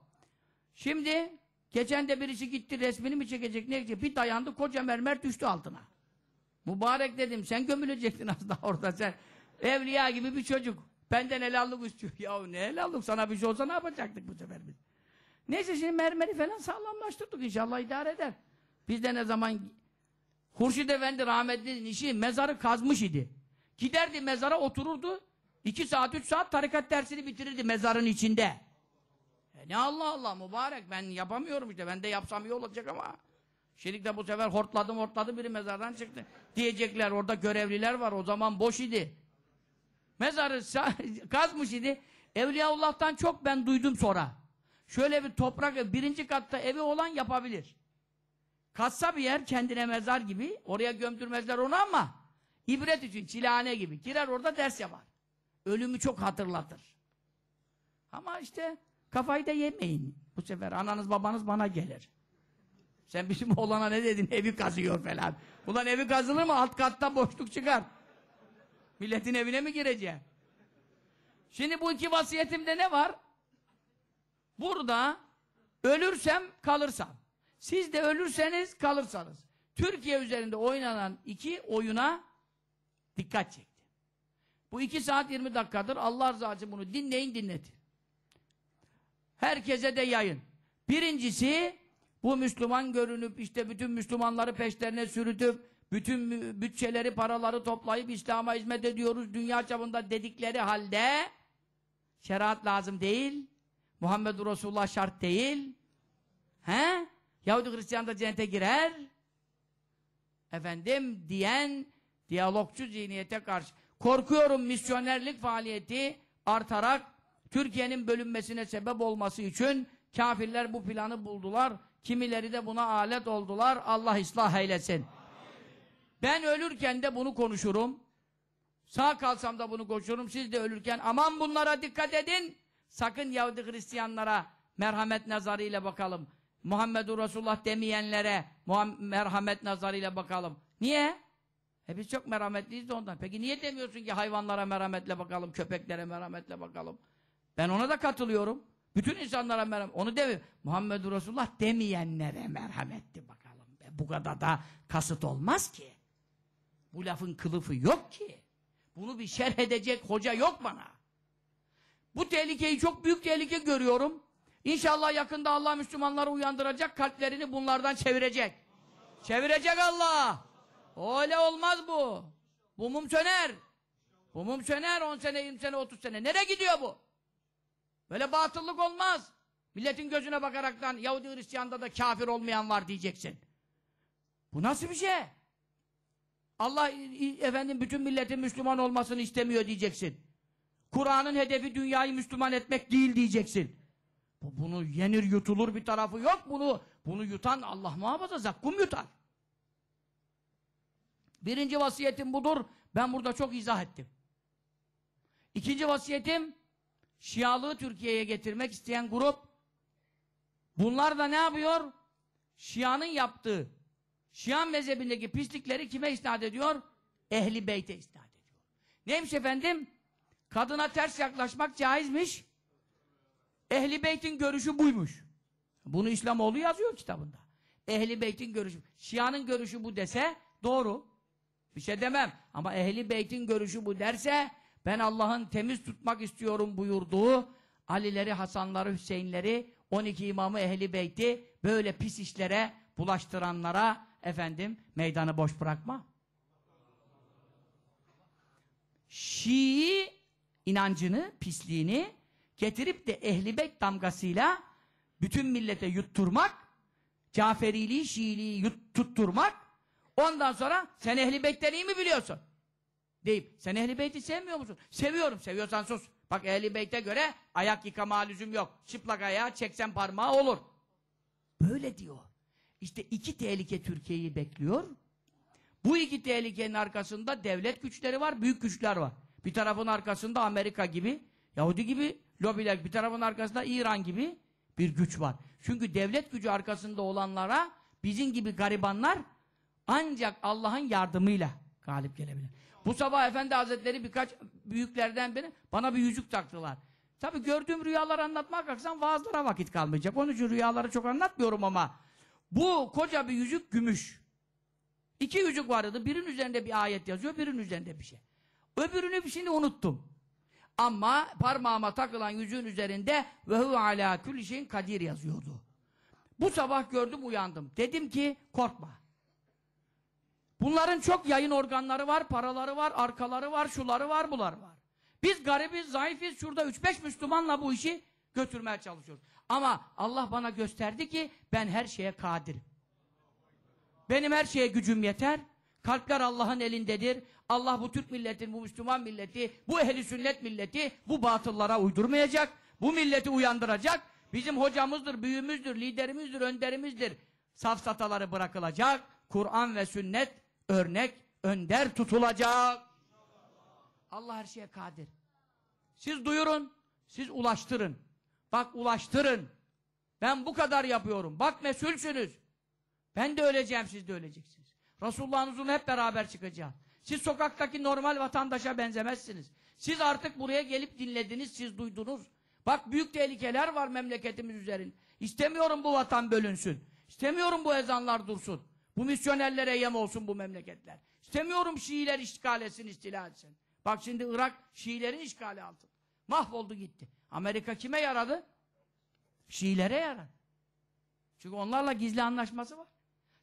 Şimdi geçen de birisi gitti resmini mi çekecek ne diye bir dayandı koca mermer düştü altına. Mübarek dedim sen gömülecektin az daha orada sen. Evliya gibi bir çocuk. Benden helallık istiyor. Ya ne helallık sana bir şey olsa ne yapacaktık bu sefer biz? Neyse şimdi mermeri falan sağlamlaştırdık inşallah idare eder. Biz de ne zaman Hurşit Efendi rahmetli'nin işi mezarı kazmış idi. Giderdi mezara otururdu İki saat, üç saat tarikat dersini bitirirdi mezarın içinde. E ne Allah Allah mübarek ben yapamıyorum işte ben de yapsam iyi olacak ama. Şimdi de bu sefer hortladım hortladım biri mezardan çıktı. Diyecekler orada görevliler var o zaman boş idi. Mezarı kazmış idi. Evliyaullah'tan çok ben duydum sonra. Şöyle bir toprak birinci katta evi olan yapabilir. Katsa bir yer kendine mezar gibi oraya gömdürmezler onu ama ibret için çilane gibi girer orada ders yapar. Ölümü çok hatırlatır. Ama işte kafayı da yemeyin. Bu sefer ananız babanız bana gelir. Sen bizim oğlana ne dedin? Evi kazıyor falan. Ulan evi kazılır mı? Alt katta boşluk çıkar. Milletin evine mi gireceğim? Şimdi bu iki vasiyetimde ne var? Burada ölürsem kalırsam. Siz de ölürseniz kalırsanız. Türkiye üzerinde oynanan iki oyuna dikkat çek. Bu iki saat 20 dakikadır. Allah razı olsun bunu dinleyin dinletin. Herkese de yayın. Birincisi bu Müslüman görünüp işte bütün Müslümanları peşlerine sürütüp bütün bütçeleri, paraları toplayıp İslam'a hizmet ediyoruz dünya çapında dedikleri halde şeriat lazım değil. Muhammed Resulullah şart değil. He? Yahudi Hristiyan da cennete girer. Efendim diyen diyalogçu zihniyete karşı Korkuyorum misyonerlik faaliyeti artarak Türkiye'nin bölünmesine sebep olması için kafirler bu planı buldular. Kimileri de buna alet oldular. Allah ıslah eylesin. Ben ölürken de bunu konuşurum. Sağ kalsam da bunu konuşurum. Siz de ölürken aman bunlara dikkat edin. Sakın Yahudi Hristiyanlara merhamet nazarıyla bakalım. Muhammedur Resulullah demeyenlere merhamet nazarıyla bakalım. Niye? E çok merhametliyiz de ondan. Peki niye demiyorsun ki hayvanlara merhametle bakalım, köpeklere merhametle bakalım? Ben ona da katılıyorum. Bütün insanlara merhamet. Onu demiyor. Muhammedur Resulullah demeyenlere merhametti bakalım. E bu kadar da kasıt olmaz ki. Bu lafın kılıfı yok ki. Bunu bir şerh edecek hoca yok bana. Bu tehlikeyi çok büyük tehlike görüyorum. İnşallah yakında Allah Müslümanları uyandıracak, kalplerini bunlardan çevirecek. Çevirecek Allah. Öyle olmaz bu. Bu mum söner. Bu mum söner 10 sene, 20 sene, 30 sene. Nereye gidiyor bu? Böyle batıllık olmaz. Milletin gözüne bakaraktan Yahudi Hristiyan'da da kafir olmayan var diyeceksin. Bu nasıl bir şey? Allah efendim bütün milletin Müslüman olmasını istemiyor diyeceksin. Kur'an'ın hedefi dünyayı Müslüman etmek değil diyeceksin. Bu, bunu yenir yutulur bir tarafı yok bunu. Bunu yutan Allah muhafaza zakkum yutar. Birinci vasiyetim budur. Ben burada çok izah ettim. İkinci vasiyetim Şialığı Türkiye'ye getirmek isteyen grup bunlar da ne yapıyor? Şia'nın yaptığı Şia mezhebindeki pislikleri kime isnat ediyor? Ehli Beyt'e isnat ediyor. Neymiş efendim? Kadına ters yaklaşmak caizmiş. Ehli Beyt'in görüşü buymuş. Bunu İslamoğlu yazıyor kitabında. Ehli Beyt'in görüşü. Şia'nın görüşü bu dese doğru. Bir şey demem. Ama ehli beytin görüşü bu derse ben Allah'ın temiz tutmak istiyorum buyurduğu Alileri, Hasanları, Hüseyinleri 12 imamı ehli beyti böyle pis işlere bulaştıranlara efendim meydanı boş bırakma. Şii inancını, pisliğini getirip de ehli beyt damgasıyla bütün millete yutturmak, Caferiliği, Şiiliği yut, tutturmak Ondan sonra sen Ehli Beyt'ten mi biliyorsun? Deyip sen Ehli Beyt'i sevmiyor musun? Seviyorum. Seviyorsan sus. Bak Ehli Beyt'e göre ayak yıkama lüzum yok. Çıplak ayağa çeksen parmağı olur. Böyle diyor. İşte iki tehlike Türkiye'yi bekliyor. Bu iki tehlikenin arkasında devlet güçleri var, büyük güçler var. Bir tarafın arkasında Amerika gibi, Yahudi gibi lobiler, bir tarafın arkasında İran gibi bir güç var. Çünkü devlet gücü arkasında olanlara bizim gibi garibanlar ancak Allah'ın yardımıyla galip gelebilir. Bu sabah Efendi Hazretleri birkaç büyüklerden beni bana bir yüzük taktılar. Tabi gördüğüm rüyaları anlatmak kalksam vaazlara vakit kalmayacak. Onun için rüyaları çok anlatmıyorum ama bu koca bir yüzük gümüş. İki yüzük vardı. Birinin üzerinde bir ayet yazıyor, birinin üzerinde bir şey. Öbürünü şimdi unuttum. Ama parmağıma takılan yüzüğün üzerinde ve hu ala kulli şeyin kadir yazıyordu. Bu sabah gördüm uyandım. Dedim ki korkma. Bunların çok yayın organları var, paraları var, arkaları var, şuları var, bular var. Biz garibiz, zayıfız, şurada 3-5 Müslümanla bu işi götürmeye çalışıyoruz. Ama Allah bana gösterdi ki ben her şeye kadirim. Benim her şeye gücüm yeter. Kalpler Allah'ın elindedir. Allah bu Türk milletini, bu Müslüman milleti, bu ehli sünnet milleti bu batıllara uydurmayacak. Bu milleti uyandıracak. Bizim hocamızdır, büyüğümüzdür, liderimizdir, önderimizdir. Safsataları bırakılacak. Kur'an ve sünnet örnek, önder tutulacak. Allah her şeye kadir. Siz duyurun, siz ulaştırın. Bak ulaştırın. Ben bu kadar yapıyorum. Bak mesulsünüz. Ben de öleceğim, siz de öleceksiniz. Resulullah'ın hep beraber çıkacağız. Siz sokaktaki normal vatandaşa benzemezsiniz. Siz artık buraya gelip dinlediniz, siz duydunuz. Bak büyük tehlikeler var memleketimiz üzerinde. İstemiyorum bu vatan bölünsün. İstemiyorum bu ezanlar dursun. Bu misyonerlere yem olsun bu memleketler. İstemiyorum Şiiler işgal etsin, istila etsin. Bak şimdi Irak Şiilerin işgali altında. Mahvoldu gitti. Amerika kime yaradı? Şiilere yaradı. Çünkü onlarla gizli anlaşması var.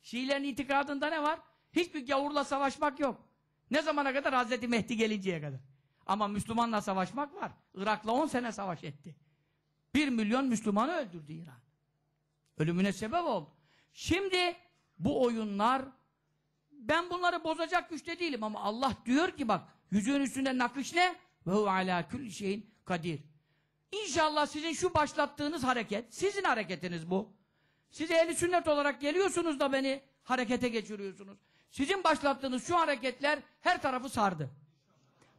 Şiilerin itikadında ne var? Hiçbir gavurla savaşmak yok. Ne zamana kadar? Hazreti Mehdi gelinceye kadar. Ama Müslümanla savaşmak var. Irak'la 10 sene savaş etti. 1 milyon Müslümanı öldürdü İran. Ölümüne sebep oldu. Şimdi bu oyunlar ben bunları bozacak güçte değilim ama Allah diyor ki bak yüzüğün üstünde nakış ne? Ve hu ala kül şeyin kadir. İnşallah sizin şu başlattığınız hareket, sizin hareketiniz bu. Siz eli sünnet olarak geliyorsunuz da beni harekete geçiriyorsunuz. Sizin başlattığınız şu hareketler her tarafı sardı.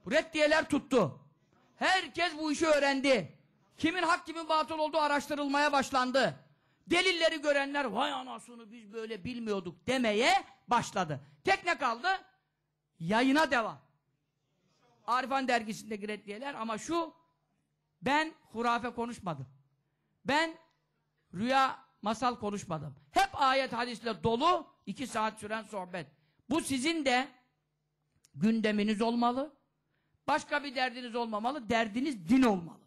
Bu Reddiyeler tuttu. Herkes bu işi öğrendi. Kimin hak kimin batıl olduğu araştırılmaya başlandı. Delilleri görenler vay anasını biz böyle bilmiyorduk demeye başladı. Tek ne kaldı? Yayına devam. Arifan dergisindeki reddiyeler ama şu ben hurafe konuşmadım. Ben rüya masal konuşmadım. Hep ayet hadisle dolu iki saat süren sohbet. Bu sizin de gündeminiz olmalı. Başka bir derdiniz olmamalı. Derdiniz din olmalı.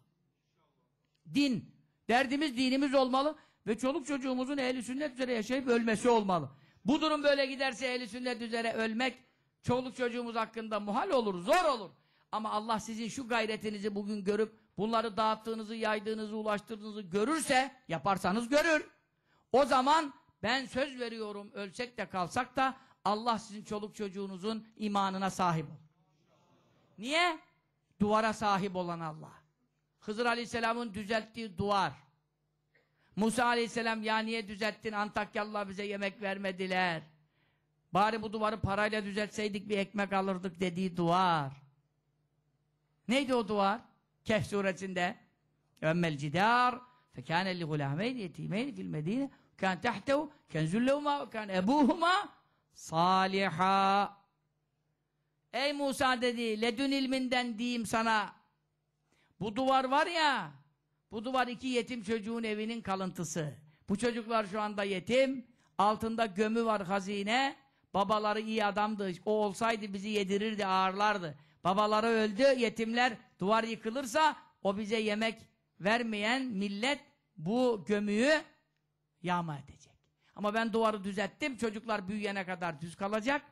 Din. Derdimiz dinimiz olmalı ve çoluk çocuğumuzun ehli sünnet üzere yaşayıp ölmesi olmalı. Bu durum böyle giderse ehli sünnet üzere ölmek çoluk çocuğumuz hakkında muhal olur, zor olur. Ama Allah sizin şu gayretinizi bugün görüp bunları dağıttığınızı, yaydığınızı, ulaştırdığınızı görürse, yaparsanız görür. O zaman ben söz veriyorum ölsek de kalsak da Allah sizin çoluk çocuğunuzun imanına sahip ol. Niye? Duvara sahip olan Allah. Hızır Aleyhisselam'ın düzelttiği duvar. Musa aleyhisselam ya niye düzelttin Antakyalılar bize yemek vermediler. Bari bu duvarı parayla düzeltseydik bir ekmek alırdık dediği duvar. Neydi o duvar? Kehf suresinde. Ömmel cidar fekâne li gulâmeyni yetimeyni fil medine kân tehtehu kenzüllehuma kân ebuhuma saliha. Ey Musa dedi ledün ilminden diyeyim sana. Bu duvar var ya bu duvar iki yetim çocuğun evinin kalıntısı. Bu çocuklar şu anda yetim. Altında gömü var hazine. Babaları iyi adamdı. O olsaydı bizi yedirirdi, ağırlardı. Babaları öldü, yetimler duvar yıkılırsa o bize yemek vermeyen millet bu gömüyü yağma edecek. Ama ben duvarı düzelttim. Çocuklar büyüyene kadar düz kalacak.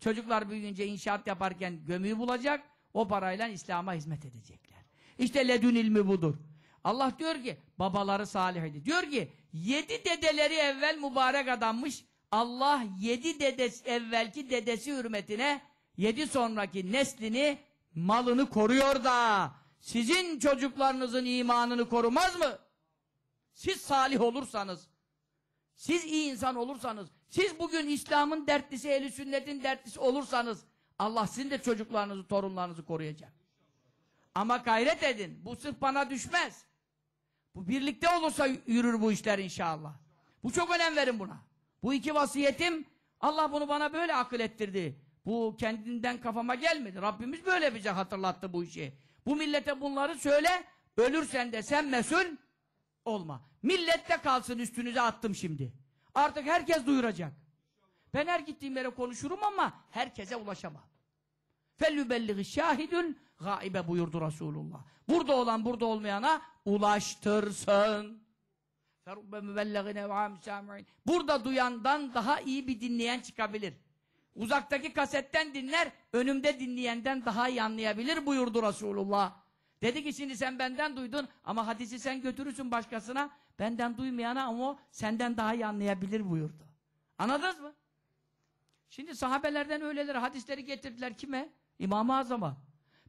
Çocuklar büyüyünce inşaat yaparken gömüyü bulacak. O parayla İslam'a hizmet edecekler. İşte ledün ilmi budur. Allah diyor ki babaları salih idi. Diyor ki yedi dedeleri evvel mübarek adammış. Allah yedi dedesi, evvelki dedesi hürmetine yedi sonraki neslini malını koruyor da sizin çocuklarınızın imanını korumaz mı? Siz salih olursanız siz iyi insan olursanız siz bugün İslam'ın dertlisi, eli sünnetin dertlisi olursanız Allah sizin de çocuklarınızı, torunlarınızı koruyacak. Ama gayret edin. Bu sırf bana düşmez. Bu birlikte olursa yürür bu işler inşallah. Bu çok önem verin buna. Bu iki vasiyetim Allah bunu bana böyle akıl ettirdi. Bu kendinden kafama gelmedi. Rabbimiz böyle bize hatırlattı bu işi. Bu millete bunları söyle. Ölürsen de sen mesul olma. Millette kalsın üstünüze attım şimdi. Artık herkes duyuracak. Ben her gittiğim yere konuşurum ama herkese ulaşamam. فَلْيُبَلِّغِ شَاهِدُ gaibe buyurdu Resulullah. Burada olan burada olmayana ulaştırsın. Burada duyandan daha iyi bir dinleyen çıkabilir. Uzaktaki kasetten dinler, önümde dinleyenden daha iyi anlayabilir buyurdu Resulullah. Dedi ki şimdi sen benden duydun ama hadisi sen götürürsün başkasına. Benden duymayana ama o senden daha iyi anlayabilir buyurdu. Anladınız mı? Şimdi sahabelerden öyleleri hadisleri getirdiler kime? İmam-ı Azam'a.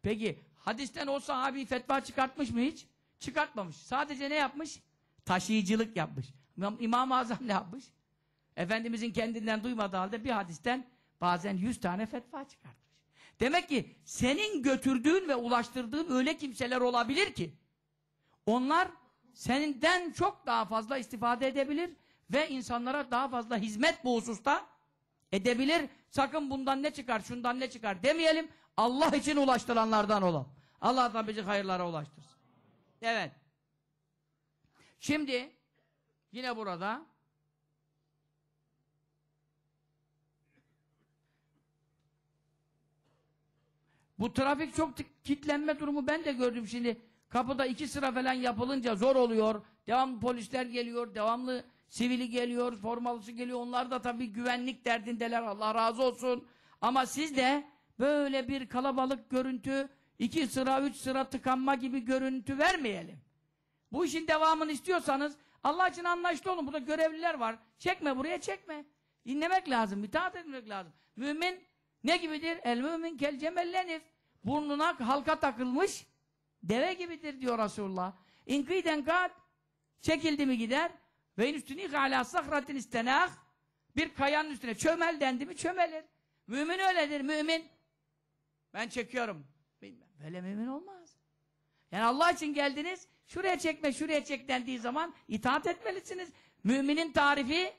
Peki hadisten o sahabi fetva çıkartmış mı hiç? Çıkartmamış. Sadece ne yapmış? Taşıyıcılık yapmış. İmam-ı Azam ne yapmış? Efendimizin kendinden duymadığı halde bir hadisten bazen yüz tane fetva çıkartmış. Demek ki senin götürdüğün ve ulaştırdığın öyle kimseler olabilir ki onlar senden çok daha fazla istifade edebilir ve insanlara daha fazla hizmet bu hususta edebilir. Sakın bundan ne çıkar, şundan ne çıkar demeyelim. Allah için ulaştıranlardan olalım. Allah'tan bizi hayırlara ulaştırsın. Evet. Şimdi yine burada bu trafik çok kitlenme durumu ben de gördüm şimdi. Kapıda iki sıra falan yapılınca zor oluyor. Devamlı polisler geliyor, devamlı sivili geliyor, formalısı geliyor. Onlar da tabii güvenlik derdindeler. Allah razı olsun. Ama siz de böyle bir kalabalık görüntü, iki sıra, üç sıra tıkanma gibi görüntü vermeyelim. Bu işin devamını istiyorsanız Allah için anlaştı olun. Burada görevliler var. Çekme buraya çekme. İnlemek lazım, itaat etmek lazım. Mümin ne gibidir? El mümin kel cemellenir. Burnuna halka takılmış deve gibidir diyor Resulullah. İnkiden kad çekildi mi gider ve üstüne hala sahratin istenah bir kayanın üstüne çömel dendi mi çömelir. Mümin öyledir. Mümin ben çekiyorum. Böyle mümin olmaz. Yani Allah için geldiniz, şuraya çekme, şuraya çek dendiği zaman itaat etmelisiniz. Müminin tarifi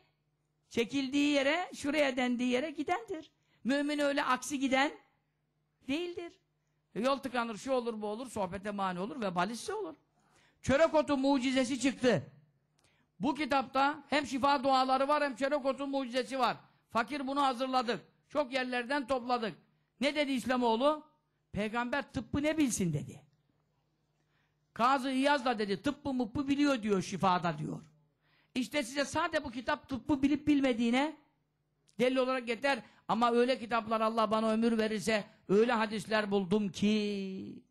çekildiği yere, şuraya dendiği yere gidendir. Mümin öyle aksi giden değildir. E, yol tıkanır, şu olur, bu olur, sohbete mani olur ve balisse olur. Çörek otu mucizesi çıktı. Bu kitapta hem şifa duaları var hem çörek otu mucizesi var. Fakir bunu hazırladık. Çok yerlerden topladık. Ne dedi İslamoğlu? Peygamber tıbbı ne bilsin dedi. Kazı İyaz da dedi tıbbı mıbbı biliyor diyor şifada diyor. İşte size sade bu kitap tıbbı bilip bilmediğine delil olarak yeter. Ama öyle kitaplar Allah bana ömür verirse öyle hadisler buldum ki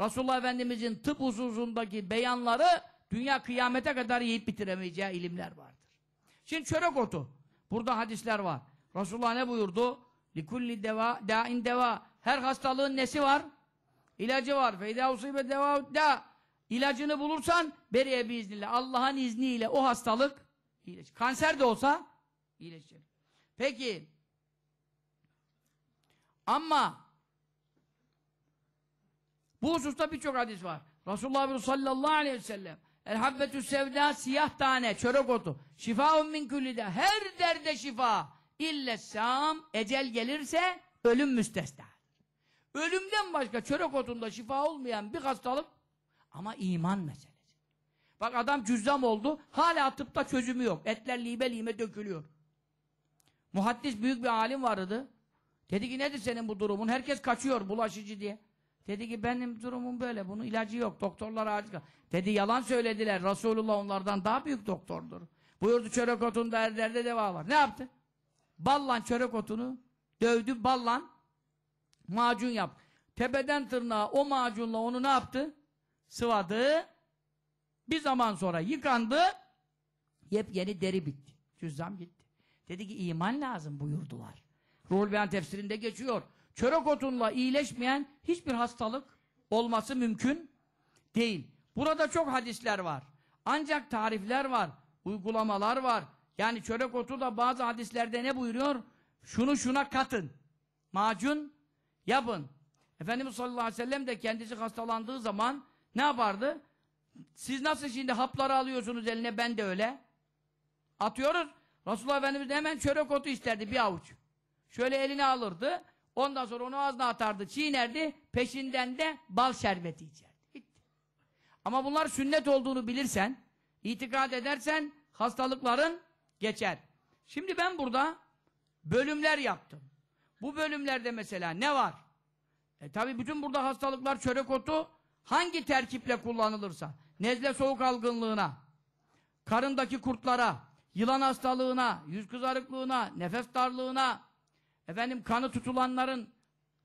Resulullah Efendimizin tıp hususundaki beyanları dünya kıyamete kadar yiyip bitiremeyeceği ilimler vardır. Şimdi çörek otu. Burada hadisler var. Resulullah ne buyurdu? Likulli deva, dain deva. Her hastalığın nesi var? İlacı var. Feyda usibe deva da. İlacını bulursan beriye biiznillah. Allah'ın izniyle o hastalık iyileşir. Kanser de olsa iyileşir. Peki ama bu hususta birçok hadis var. Resulullah sallallahu aleyhi ve sellem El habbetü sevda siyah tane çörek otu. şifa min küllide. Her derde şifa. İlle sam ecel gelirse ölüm müstesna. Ölümden başka çörek otunda şifa olmayan bir hastalık ama iman meselesi. Bak adam cüzzam oldu. Hala tıpta çözümü yok. Etler libe lime dökülüyor. Muhaddis büyük bir alim vardı. Dedi ki nedir senin bu durumun? Herkes kaçıyor bulaşıcı diye. Dedi ki benim durumum böyle. Bunun ilacı yok. Doktorlar acil. Dedi yalan söylediler. Resulullah onlardan daha büyük doktordur. Buyurdu çörek otunda her derde deva var. Ne yaptı? ballan çörek otunu dövdü ballan macun yap. Tepeden tırnağa o macunla onu ne yaptı? Sıvadı. Bir zaman sonra yıkandı. Yepyeni deri bitti. Cüzzam gitti. Dedi ki iman lazım buyurdular. Ruhul tefsirinde geçiyor. Çörek otunla iyileşmeyen hiçbir hastalık olması mümkün değil. Burada çok hadisler var. Ancak tarifler var. Uygulamalar var. Yani çörek otu da bazı hadislerde ne buyuruyor? Şunu şuna katın. Macun yapın. Efendimiz sallallahu aleyhi ve sellem de kendisi hastalandığı zaman ne yapardı? Siz nasıl şimdi hapları alıyorsunuz eline ben de öyle. Atıyoruz. Resulullah Efendimiz de hemen çörek otu isterdi bir avuç. Şöyle eline alırdı. Ondan sonra onu ağzına atardı. Çiğnerdi. Peşinden de bal şerbeti içerdi. Bitti. Ama bunlar sünnet olduğunu bilirsen, itikad edersen hastalıkların geçer. Şimdi ben burada bölümler yaptım. Bu bölümlerde mesela ne var? E tabi bütün burada hastalıklar çörek otu hangi terkiple kullanılırsa. Nezle soğuk algınlığına, karındaki kurtlara, yılan hastalığına, yüz kızarıklığına, nefes darlığına, efendim kanı tutulanların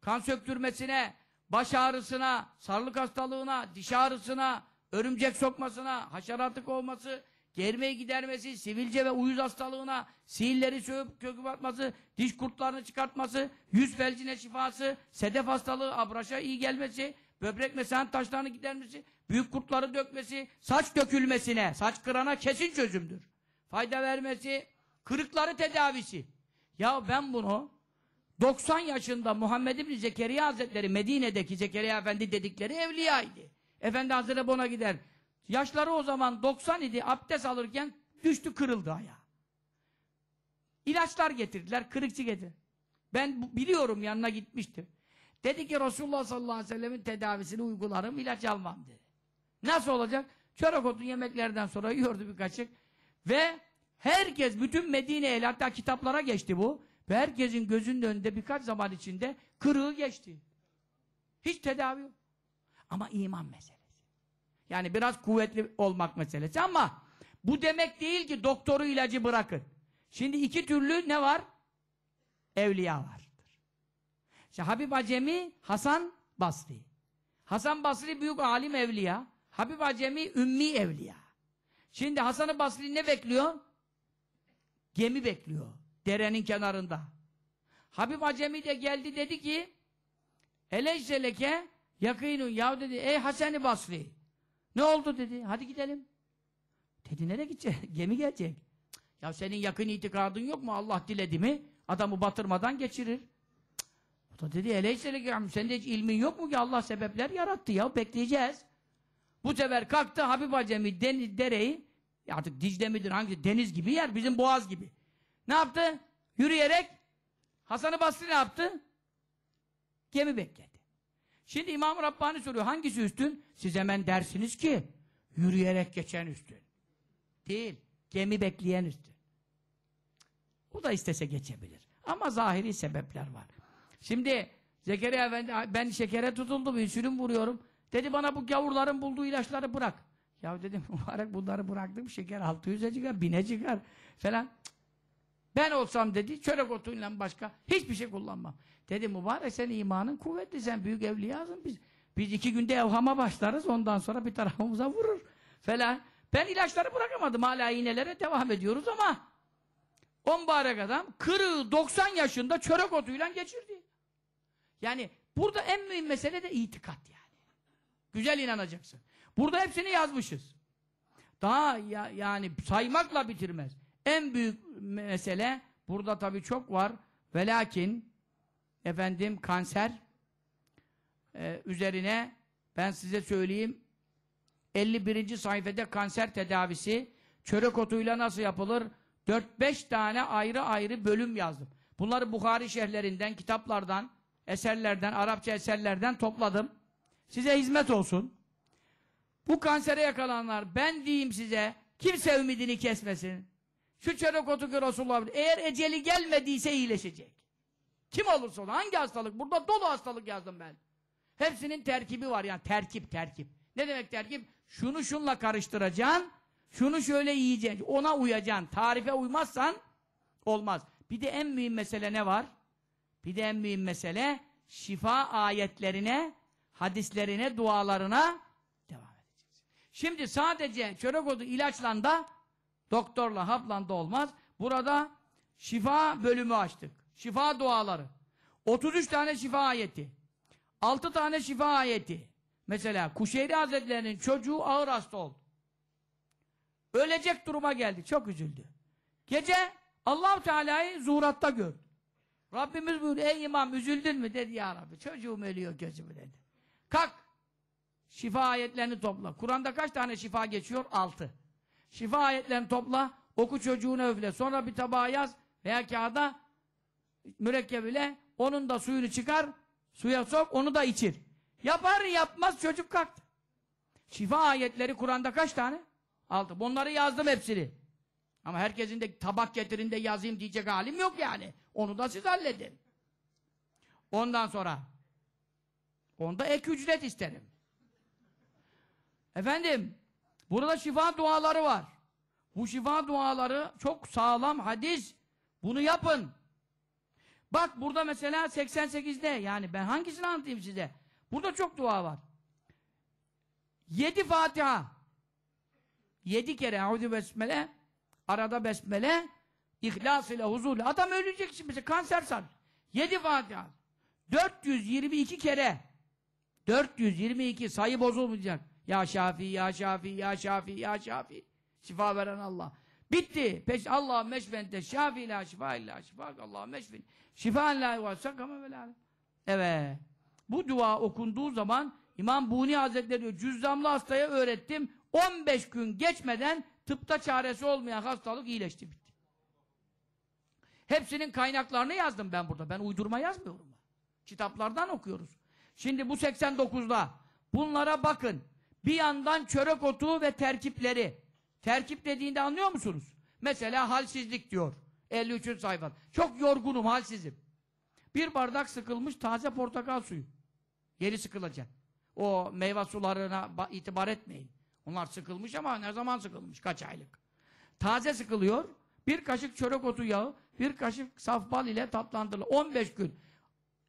kan söktürmesine, baş ağrısına, sarılık hastalığına, diş ağrısına, örümcek sokmasına, haşeratlık olması, germeği gidermesi, sivilce ve uyuz hastalığına, sihirleri sövüp kökü batması, diş kurtlarını çıkartması, yüz felcine şifası, sedef hastalığı, abraşa iyi gelmesi, böbrek mesan taşlarını gidermesi, büyük kurtları dökmesi, saç dökülmesine, saç kırana kesin çözümdür. Fayda vermesi, kırıkları tedavisi. Ya ben bunu 90 yaşında Muhammed İbni Zekeriya Hazretleri Medine'deki Zekeriya Efendi dedikleri evliyaydı. Efendi Hazretleri Bona gider. Yaşları o zaman 90 idi. Abdest alırken düştü kırıldı ayağı. İlaçlar getirdiler. Kırıkçı getirdi. Ben biliyorum yanına gitmişti. Dedi ki Resulullah sallallahu aleyhi ve sellemin tedavisini uygularım. ilaç almam dedi. Nasıl olacak? Çörek otun yemeklerden sonra yiyordu bir kaşık. Ve herkes bütün Medine el hatta kitaplara geçti bu. Ve herkesin gözünün önünde birkaç zaman içinde kırığı geçti. Hiç tedavi yok. Ama iman meselesi. Yani biraz kuvvetli olmak meselesi ama bu demek değil ki doktoru ilacı bırakın. Şimdi iki türlü ne var? Evliya vardır. İşte Habib Acemi, Hasan Basri. Hasan Basri büyük alim evliya. Habib Acemi ümmi evliya. Şimdi hasan Basri ne bekliyor? Gemi bekliyor. Derenin kenarında. Habib Acemi de geldi dedi ki Eleyseleke yakînun yav dedi ey hasan Basri ne oldu dedi. Hadi gidelim. Dedi nereye gidecek? Gemi gelecek. Ya senin yakın itikadın yok mu? Allah diledi mi? Adamı batırmadan geçirir. O da dedi eleyselik sende hiç ilmin yok mu ki Allah sebepler yarattı ya bekleyeceğiz. Bu sefer kalktı Habib Acemi deniz, dereyi artık Dicle midir hangisi deniz gibi yer bizim boğaz gibi. Ne yaptı? Yürüyerek Hasanı ı Basri ne yaptı? Gemi bekle. Şimdi İmam Rabbani soruyor hangisi üstün? Siz hemen dersiniz ki yürüyerek geçen üstün. Değil. Gemi bekleyen üstün. O da istese geçebilir. Ama zahiri sebepler var. Şimdi Zekeriya Efendi ben şekere tutuldum, insülin vuruyorum. Dedi bana bu gavurların bulduğu ilaçları bırak. Ya dedim mübarek bunları bıraktım şeker 600'e çıkar, 1000'e çıkar falan. Ben olsam dedi çörek otuyla başka hiçbir şey kullanmam. Dedi mübarek sen imanın kuvvetli, sen büyük evliyasın. Biz, biz iki günde evhama başlarız, ondan sonra bir tarafımıza vurur falan. Ben ilaçları bırakamadım, hala iğnelere devam ediyoruz ama on mübarek adam kırığı 90 yaşında çörek otuyla geçirdi. Yani burada en mühim mesele de itikat yani. Güzel inanacaksın. Burada hepsini yazmışız. Daha ya, yani saymakla bitirmez. En büyük mesele burada tabii çok var. Ve lakin efendim kanser e, üzerine ben size söyleyeyim 51. sayfede kanser tedavisi çörek otuyla nasıl yapılır 4-5 tane ayrı ayrı bölüm yazdım. Bunları Bukhari şehirlerinden, kitaplardan, eserlerden, Arapça eserlerden topladım. Size hizmet olsun. Bu kansere yakalanlar ben diyeyim size kimse ümidini kesmesin. Şu çörek otu ki Resulullah eğer eceli gelmediyse iyileşecek. Kim olursa olsun, hangi hastalık? Burada dolu hastalık yazdım ben. Hepsinin terkibi var yani terkip terkip. Ne demek terkip? Şunu şunla karıştıracaksın, şunu şöyle yiyeceksin, ona uyacaksın. Tarife uymazsan olmaz. Bir de en mühim mesele ne var? Bir de en mühim mesele şifa ayetlerine, hadislerine, dualarına devam edeceğiz. Şimdi sadece çörek odu ilaçla da doktorla, hapla da olmaz. Burada şifa bölümü açtık. Şifa duaları. 33 tane şifa ayeti. 6 tane şifa ayeti. Mesela Kuşeyri Hazretlerinin çocuğu ağır hasta oldu. Ölecek duruma geldi. Çok üzüldü. Gece allah Teala'yı zuhuratta gördü. Rabbimiz buyurdu. Ey imam üzüldün mü? Dedi ya Rabbi. Çocuğum ölüyor gözümü dedi. Kalk. Şifa ayetlerini topla. Kur'an'da kaç tane şifa geçiyor? Altı. Şifa ayetlerini topla. Oku çocuğuna öfle. Sonra bir tabağa yaz veya kağıda mürekkebiyle onun da suyunu çıkar, suya sok, onu da içir. Yapar yapmaz çocuk kalktı. Şifa ayetleri Kur'an'da kaç tane? Altı. Bunları yazdım hepsini. Ama herkesin de tabak getirin de yazayım diyecek halim yok yani. Onu da siz halledin. Ondan sonra onda ek ücret isterim. Efendim burada şifa duaları var. Bu şifa duaları çok sağlam hadis. Bunu yapın. Bak burada mesela 88'de yani ben hangisini anlatayım size? Burada çok dua var. Yedi Fatiha. Yedi kere Eûzü Besmele arada Besmele İhlas ile huzurla. Adam ölecek şimdi mesela kanser san. Yedi Fatiha. 422 kere 422 sayı bozulmayacak. Ya Şafi, Ya Şafi, Ya Şafi, Ya Şafi. Şifa veren Allah. Bitti. Peş Allah meşvente şafi la şifa illa şifa Allah meşvin. Şifa lillahi vassak ama velâle. Evet. Bu dua okunduğu zaman İmam Buni Hazretleri diyor, cüzdanlı hastaya öğrettim. 15 gün geçmeden tıpta çaresi olmayan hastalık iyileşti bitti. Hepsinin kaynaklarını yazdım ben burada. Ben uydurma yazmıyorum. Kitaplardan okuyoruz. Şimdi bu 89'da bunlara bakın. Bir yandan çörek otu ve terkipleri. Terkip dediğinde anlıyor musunuz? Mesela halsizlik diyor. 53. sayfa. Çok yorgunum, halsizim. Bir bardak sıkılmış taze portakal suyu. Yeri sıkılacak. O meyve sularına itibar etmeyin. Onlar sıkılmış ama ne zaman sıkılmış? Kaç aylık? Taze sıkılıyor. Bir kaşık çörek otu yağı, bir kaşık saf bal ile tatlandırılıyor. 15 gün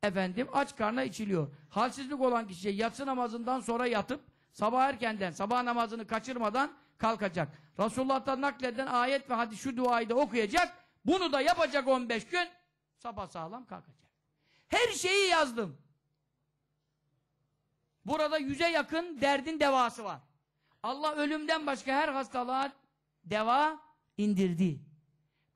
efendim aç karna içiliyor. Halsizlik olan kişiye yatsı namazından sonra yatıp sabah erkenden, sabah namazını kaçırmadan kalkacak. Resulullah'tan nakleden ayet ve hadis şu duayı da okuyacak bunu da yapacak 15 gün sabah sağlam kalkacak. Her şeyi yazdım. Burada yüze yakın derdin devası var. Allah ölümden başka her hastalığa deva indirdi.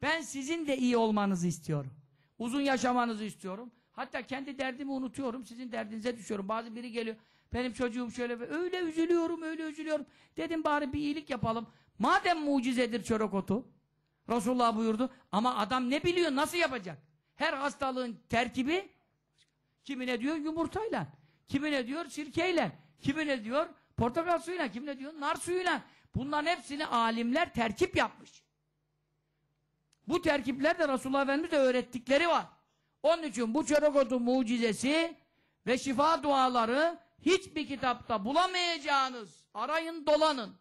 Ben sizin de iyi olmanızı istiyorum. Uzun yaşamanızı istiyorum. Hatta kendi derdimi unutuyorum. Sizin derdinize düşüyorum. Bazı biri geliyor. Benim çocuğum şöyle ve öyle üzülüyorum, öyle üzülüyorum. Dedim bari bir iyilik yapalım. Madem mucizedir çörek otu. Resulullah buyurdu. Ama adam ne biliyor, nasıl yapacak? Her hastalığın terkibi kimine diyor yumurtayla, kimine diyor sirkeyle, kimine diyor portakal suyuyla, kimine diyor nar suyuyla. Bunların hepsini alimler terkip yapmış. Bu terkiplerde Resulullah Efendimiz'e öğrettikleri var. Onun için bu çörek otu mucizesi ve şifa duaları hiçbir kitapta bulamayacağınız arayın dolanın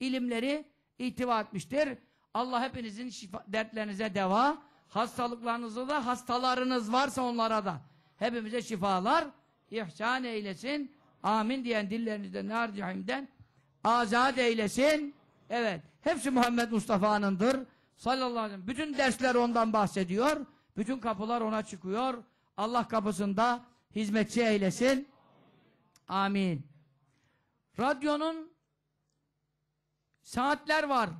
ilimleri ihtiva etmiştir. Allah hepinizin şifa, dertlerinize deva, hastalıklarınızı da hastalarınız varsa onlara da hepimize şifalar ihsan eylesin. Amin diyen dillerinizde narcihimden azat eylesin. Evet. Hepsi Muhammed Mustafa'nındır. Sallallahu aleyhi ve sellem. Bütün dersler ondan bahsediyor. Bütün kapılar ona çıkıyor. Allah kapısında hizmetçi eylesin. Amin. Radyonun saatler var.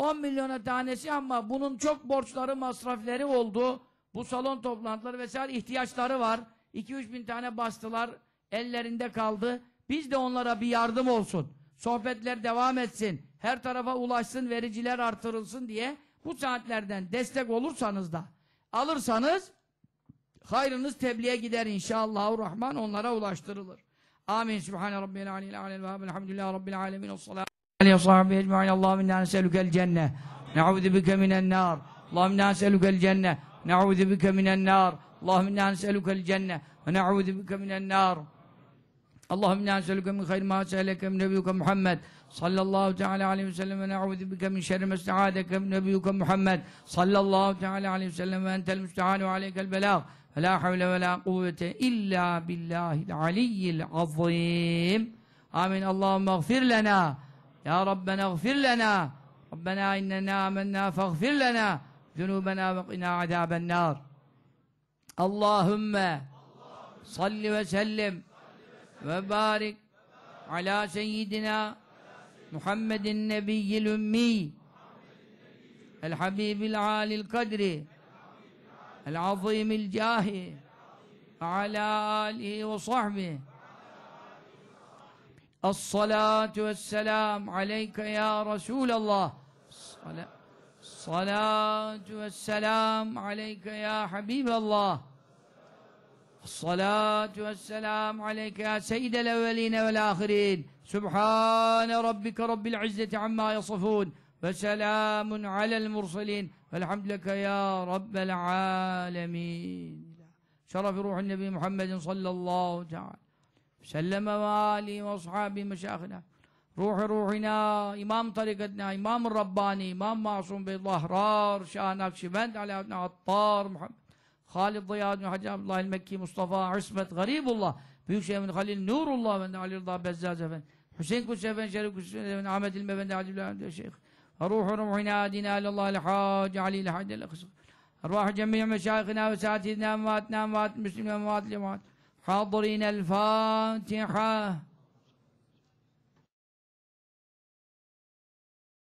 10 milyona tanesi ama bunun çok borçları, masrafları oldu. Bu salon toplantıları vesaire ihtiyaçları var. 2-3 bin tane bastılar. Ellerinde kaldı. Biz de onlara bir yardım olsun. Sohbetler devam etsin. Her tarafa ulaşsın, vericiler artırılsın diye bu saatlerden destek olursanız da alırsanız hayrınız tebliğe gider inşallah. Rahman onlara ulaştırılır. Amin. Sübhane Rabbiyel Aleyhi Elhamdülillahi Rabbil Alemin. عليه وصحبه اجمعين اللهم انا نسالك الجنه نعوذ بك من النار اللهم انا نسالك الجنه نعوذ بك من النار اللهم انا نسالك الجنه ونعوذ بك من النار اللهم انا نسالك من خير ما سالك من نبيك محمد صلى الله تعالى عليه وسلم ونعوذ بك من شر ما استعاذك من نبيك محمد صلى الله تعالى عليه وسلم وانت المستعان وعليك البلاغ فلا حول ولا قوه الا بالله العلي العظيم امين اللهم اغفر لنا يا ربنا اغفر لنا ربنا إننا آمنا فاغفر لنا ذنوبنا وقنا عذاب النار اللهم صل وسلم وبارك على سيدنا محمد النبي الأمي الحبيب العالي القدر العظيم الجاه وعلى آله وصحبه الصلاة والسلام عليك يا رسول الله الصلاة والسلام عليك يا حبيب الله الصلاة والسلام عليك يا سيد الأولين والآخرين سبحان ربك رب العزة عما يصفون وسلام على المرسلين والحمد لك يا رب العالمين شرف روح النبي محمد صلى الله تعالى سلم وآله وأصحابه مشاخنا روح روحنا إمام طريقتنا إمام الرباني إمام معصوم بيض الله بالظهرار شاه نقشبند على أبناء عطار محمد خالد ضياء بن حجاب الله المكي مصطفى عصمة غريب الله büyük şeyh Emin Halil Nurullah Efendi Ali Rıza Bezzaz Efendi Hüseyin Kutsi Efendi Şerif Kutsi Efendi Ahmet İlmi Efendi Hacı Bilal Şeyh Ruhu ruhina dina ilallahi l-hacı Ali l-hacı أرواح جميع مشايخنا وساتذنا مواتنا موات المسلمين أموات الأموات حاضرين الفاتحة